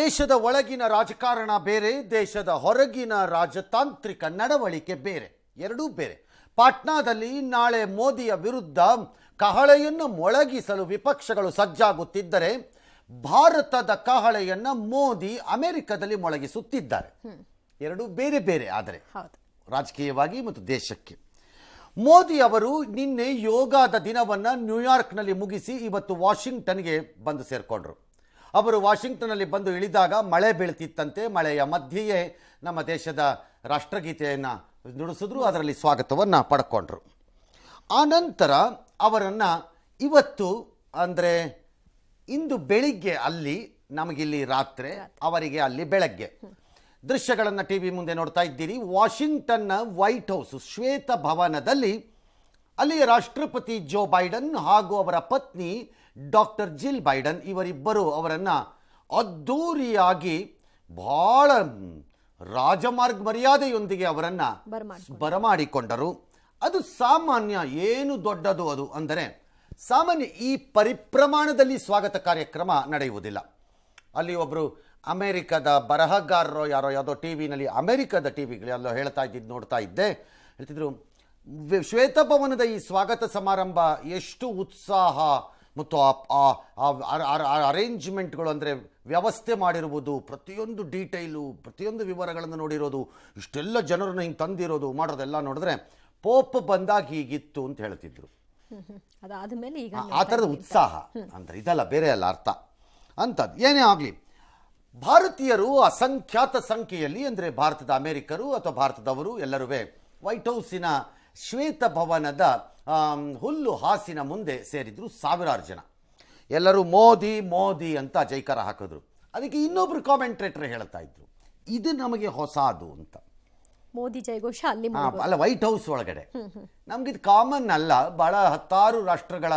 ದೇಶದ ಒಳಗಿನ ರಾಜಕಾರಣ ಬೇರೆ ದೇಶದ ಹೊರಗಿನ ರಾಜತಾಂತ್ರಿಕ ನಡವಳಿಕೆ ಬೇರೆ ಎರಡೂ ಬೇರೆ ಪಾಟ್ನಾದಲ್ಲಿ ನಾಳೆ ಮೋದಿಯ ವಿರುದ್ಧ ಕಹಳೆಯನ್ನು ಮೊಳಗಿಸಲು ವಿಪಕ್ಷಗಳು ಸಜ್ಜಾಗುತ್ತಿದ್ದರೆ ಭಾರತದ ಕಹಳೆಯನ್ನು ಮೋದಿ ಅಮೆರಿಕದಲ್ಲಿ ಮೊಳಗಿಸುತ್ತಿದ್ದಾರೆ ಎರಡೂ ಬೇರೆ ಬೇರೆ ಆದರೆ ರಾಜಕೀಯವಾಗಿ ಮತ್ತು ದೇಶಕ್ಕೆ ಮೋದಿ ಅವರು ನಿನ್ನೆ ಯೋಗದ ದಿನವನ್ನು ನ್ಯೂಯಾರ್ಕ್ನಲ್ಲಿ ಮುಗಿಸಿ ಇವತ್ತು ವಾಷಿಂಗ್ಟನ್ಗೆ ಬಂದು ಸೇರಿಕೊಂಡರು ಅವರು ವಾಷಿಂಗ್ಟನ್ನಲ್ಲಿ ಬಂದು ಇಳಿದಾಗ ಮಳೆ ಬೀಳ್ತಿತ್ತಂತೆ ಮಳೆಯ ಮಧ್ಯೆಯೇ ನಮ್ಮ ದೇಶದ ರಾಷ್ಟ್ರಗೀತೆಯನ್ನು ನುಡಿಸಿದ್ರು ಅದರಲ್ಲಿ ಸ್ವಾಗತವನ್ನು ಪಡ್ಕೊಂಡ್ರು ಆನಂತರ ಅವರನ್ನು ಇವತ್ತು ಅಂದರೆ ಇಂದು ಬೆಳಿಗ್ಗೆ ಅಲ್ಲಿ ನಮಗಿಲ್ಲಿ ರಾತ್ರಿ ಅವರಿಗೆ ಅಲ್ಲಿ ಬೆಳಗ್ಗೆ ದೃಶ್ಯಗಳನ್ನು ಟಿ ವಿ ಮುಂದೆ ನೋಡ್ತಾ ಇದ್ದೀರಿ ವಾಷಿಂಗ್ಟನ್ನ ವೈಟ್ ಹೌಸ್ ಶ್ವೇತ ಭವನದಲ್ಲಿ ಅಲ್ಲಿ ರಾಷ್ಟ್ರಪತಿ ಜೋ ಬೈಡನ್ ಹಾಗೂ ಅವರ ಪತ್ನಿ ಡಾಕ್ಟರ್ ಜಿಲ್ ಬೈಡನ್ ಇವರಿಬ್ಬರು ಅವರನ್ನು ಅದ್ಧೂರಿಯಾಗಿ ಬಹಳ ರಾಜಮಾರ್ಗ ಮರ್ಯಾದೆಯೊಂದಿಗೆ ಅವರನ್ನು ಬರಮಾಡಿಕೊಂಡರು ಅದು ಸಾಮಾನ್ಯ ಏನು ದೊಡ್ಡದು ಅದು ಅಂದರೆ ಸಾಮಾನ್ಯ ಈ ಪರಿಪ್ರಮಾಣದಲ್ಲಿ ಸ್ವಾಗತ ಕಾರ್ಯಕ್ರಮ ನಡೆಯುವುದಿಲ್ಲ ಅಲ್ಲಿ ಒಬ್ಬರು ಅಮೆರಿಕದ ಬರಹಗಾರರು ಯಾರೋ ಯಾವುದೋ ಟಿ ವಿನಲ್ಲಿ ಅಮೆರಿಕದ ಟಿ ಎಲ್ಲೋ ಹೇಳ್ತಾ ಇದ್ದಿದ್ದು ನೋಡ್ತಾ ಇದ್ದೆ ಹೇಳ್ತಿದ್ರು ಶ್ವೇತಭವನದ ಈ ಸ್ವಾಗತ ಸಮಾರಂಭ ಎಷ್ಟು ಉತ್ಸಾಹ ಮತ್ತು ಆ ಅರೇಂಜ್ಮೆಂಟ್ಗಳು ಅಂದರೆ ವ್ಯವಸ್ಥೆ ಮಾಡಿರುವುದು ಪ್ರತಿಯೊಂದು ಡೀಟೈಲು ಪ್ರತಿಯೊಂದು ವಿವರಗಳನ್ನು ನೋಡಿರೋದು ಇಷ್ಟೆಲ್ಲ ಜನರನ್ನು ಹಿಂಗೆ ತಂದಿರೋದು ಮಾಡೋದೆಲ್ಲ ನೋಡಿದ್ರೆ ಪೋಪ್ ಬಂದಾಗ ಹೀಗಿತ್ತು ಅಂತ ಹೇಳ್ತಿದ್ರು ಆ ಥರದ ಉತ್ಸಾಹ ಅಂದರೆ ಇದಲ್ಲ ಬೇರೆ ಅಲ್ಲ ಅರ್ಥ ಅಂಥದ್ದು ಏನೇ ಆಗಲಿ ಭಾರತೀಯರು ಅಸಂಖ್ಯಾತ ಸಂಖ್ಯೆಯಲ್ಲಿ ಅಂದರೆ ಭಾರತದ ಅಮೆರಿಕರು ಅಥವಾ ಭಾರತದವರು ಎಲ್ಲರೂ ವೈಟ್ ಹೌಸಿನ ಶ್ವೇತ ಭವನದ ಹುಲ್ಲು ಹಾಸಿನ ಮುಂದೆ ಸೇರಿದ್ರು ಸಾವಿರಾರು ಜನ ಎಲ್ಲರೂ ಮೋದಿ ಮೋದಿ ಅಂತ ಜೈಕಾರ ಹಾಕಿದ್ರು ಅದಕ್ಕೆ ಇನ್ನೊಬ್ರು ಕಾಮೆಂಟ್ರೇಟರ್ ಹೇಳ್ತಾ ಇದ್ರು ಇದು ನಮಗೆ ಹೊಸದು ಅಂತ ಮೋದಿ ಜೈಘೋಷ ಅಲ್ಲಿ ಅಲ್ಲ ವೈಟ್ ಹೌಸ್ ಒಳಗಡೆ ಇದು ಕಾಮನ್ ಅಲ್ಲ ಬಹಳ ಹತ್ತಾರು ರಾಷ್ಟ್ರಗಳ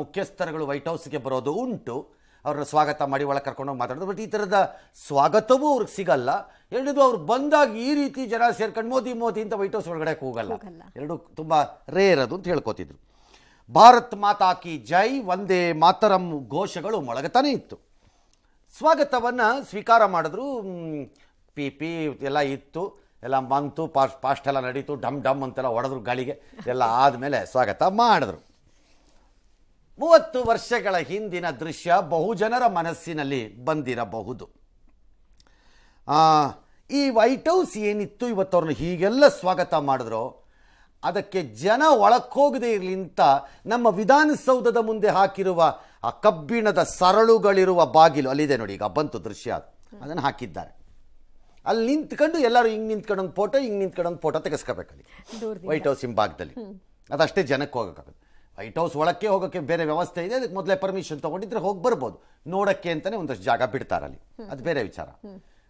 ಮುಖ್ಯಸ್ಥರುಗಳು ವೈಟ್ ಹೌಸ್ಗೆ ಬರೋದು ಉಂಟು ಅವ್ರನ್ನ ಸ್ವಾಗತ ಮಾಡಿ ಒಳಗೆ ಕರ್ಕೊಂಡೋಗಿ ಮಾತಾಡೋದು ಬಟ್ ಈ ಥರದ ಸ್ವಾಗತವೂ ಅವ್ರಿಗೆ ಸಿಗಲ್ಲ ಎರಡದು ಅವ್ರು ಬಂದಾಗ ಈ ರೀತಿ ಜನ ಸೇರ್ಕೊಂಡು ಮೋದಿ ಮೋದಿ ಅಂತ ವೈಟ್ ಹೌಸ್ ಒಳಗಡೆ ಹೋಗಲ್ಲ ಎರಡು ತುಂಬ ರೇರ್ ಅದು ಅಂತ ಹೇಳ್ಕೋತಿದ್ರು ಭಾರತ್ ಮಾತಾಕಿ ಜೈ ಒಂದೇ ಮಾತರಂ ಘೋಷಗಳು ಮೊಳಗತಾನೆ ಇತ್ತು ಸ್ವಾಗತವನ್ನು ಸ್ವೀಕಾರ ಮಾಡಿದ್ರು ಪಿ ಪಿ ಎಲ್ಲ ಇತ್ತು ಎಲ್ಲ ಬಂತು ಪಾಸ್ ಪಾಸ್ಟ್ ಎಲ್ಲ ನಡೀತು ಡಮ್ ಡಮ್ ಅಂತೆಲ್ಲ ಹೊಡೆದ್ರು ಗಾಳಿಗೆ ಎಲ್ಲ ಆದಮೇಲೆ ಸ್ವಾಗತ ಮಾಡಿದ್ರು ಮೂವತ್ತು ವರ್ಷಗಳ ಹಿಂದಿನ ದೃಶ್ಯ ಬಹುಜನರ ಮನಸ್ಸಿನಲ್ಲಿ ಬಂದಿರಬಹುದು ಈ ವೈಟ್ ಹೌಸ್ ಏನಿತ್ತು ಇವತ್ತು ಹೀಗೆಲ್ಲ ಸ್ವಾಗತ ಮಾಡಿದ್ರು ಅದಕ್ಕೆ ಜನ ಒಳಕ್ಕೋಗದೇ ಇರಲಿ ಅಂತ ನಮ್ಮ ವಿಧಾನಸೌಧದ ಮುಂದೆ ಹಾಕಿರುವ ಆ ಕಬ್ಬಿಣದ ಸರಳುಗಳಿರುವ ಬಾಗಿಲು ಅಲ್ಲಿದೆ ನೋಡಿ ಈಗ ಬಂತು ದೃಶ್ಯ ಅದನ್ನು ಹಾಕಿದ್ದಾರೆ ಅಲ್ಲಿ ನಿಂತ್ಕೊಂಡು ಎಲ್ಲರೂ ಹಿಂಗೆ ನಿಂತ್ಕೊಂಡೊಂದು ಫೋಟೋ ಹಿಂಗೆ ನಿಂತ್ಕೊಂಡೊಂದು ಫೋಟೋ ತೆಗೆಸ್ಕೋಬೇಕಲ್ಲಿ ವೈಟ್ ಹೌಸ್ ಹಿಂಭಾಗದಲ್ಲಿ ಅದಷ್ಟೇ ಜನಕ್ಕೆ ಹೋಗೋಕ್ಕಾಗುತ್ತೆ ವೈಟ್ ಹೌಸ್ ಒಳಕ್ಕೆ ಹೋಗೋಕ್ಕೆ ಬೇರೆ ವ್ಯವಸ್ಥೆ ಇದೆ ಅದಕ್ಕೆ ಮೊದಲೇ ಪರ್ಮಿಷನ್ ತೊಗೊಂಡಿದ್ರೆ ಹೋಗಿ ಬರ್ಬೋದು ನೋಡೋಕ್ಕೆ ಅಂತಲೇ ಒಂದಷ್ಟು ಜಾಗ ಬಿಡ್ತಾರಲ್ಲಿ ಅದು ಬೇರೆ ವಿಚಾರ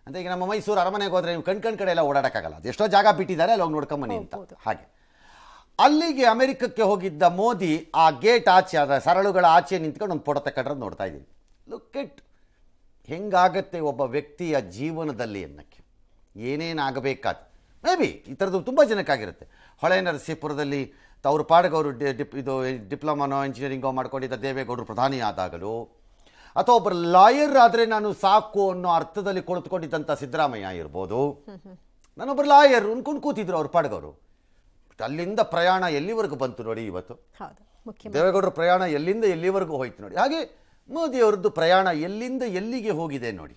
ಅಂತ ಈಗ ನಮ್ಮ ಮೈಸೂರು ಅರಮನೆಗೆ ಹೋದರೆ ನೀವು ಕಣ್ ಕಣ್ ಕಡೆ ಎಲ್ಲ ಓಡಾಡೋಕ್ಕಾಗಲ್ಲ ಎಷ್ಟೋ ಜಾಗ ಬಿಟ್ಟಿದ್ದಾರೆ ಅಲ್ಲಿ ಹೋಗಿ ನೋಡ್ಕೊಂಬನಿ ಅಂತ ಹಾಗೆ ಅಲ್ಲಿಗೆ ಅಮೆರಿಕಕ್ಕೆ ಹೋಗಿದ್ದ ಮೋದಿ ಆ ಗೇಟ್ ಆಚೆ ಅದರ ಸರಳುಗಳ ಆಚೆ ನಿಂತ್ಕೊಂಡು ಒಂದು ಫೋಟೋ ತಗೊಂಡ್ರೆ ನೋಡ್ತಾ ಇದ್ದೀನಿ ಲುಕ್ ಇಟ್ ಹೆಂಗಾಗತ್ತೆ ಒಬ್ಬ ವ್ಯಕ್ತಿಯ ಜೀವನದಲ್ಲಿ ಏನೇನು ಏನೇನಾಗಬೇಕಾದ ಮೇ ಬಿ ಈ ಥರದ್ದು ತುಂಬ ಜನಕ್ಕಾಗಿರುತ್ತೆ ಹೊಳೆ ನರಸೀಪುರದಲ್ಲಿ ತವರು ಪಾಡಗವರು ಡಿಪ್ ಇದು ಡಿಪ್ಲೊಮಾನೋ ಇಂಜಿನಿಯರಿಂಗೋ ಮಾಡ್ಕೊಂಡಿದ್ದ ದೇವೇಗೌಡರು ಪ್ರಧಾನಿ ಆದಾಗಲೂ ಅಥವಾ ಒಬ್ಬರು ಲಾಯರ್ ಆದರೆ ನಾನು ಸಾಕು ಅನ್ನೋ ಅರ್ಥದಲ್ಲಿ ಕುಳಿತುಕೊಂಡಿದ್ದಂಥ ಸಿದ್ದರಾಮಯ್ಯ ಇರ್ಬೋದು ನಾನೊಬ್ರು ಲಾಯರ್ ಅನ್ಕೊಂಡು ಕೂತಿದ್ರು ಅವ್ರು ಪಾಡ್ಗವರು ಅಲ್ಲಿಂದ ಪ್ರಯಾಣ ಎಲ್ಲಿವರೆಗೂ ಬಂತು ನೋಡಿ ಇವತ್ತು ದೇವೇಗೌಡರ ಪ್ರಯಾಣ ಎಲ್ಲಿಂದ ಎಲ್ಲಿವರೆಗೂ ಹೋಯ್ತು ನೋಡಿ ಹಾಗೆ ಮೋದಿ ಅವರದ್ದು ಪ್ರಯಾಣ ಎಲ್ಲಿಂದ ಎಲ್ಲಿಗೆ ಹೋಗಿದೆ ನೋಡಿ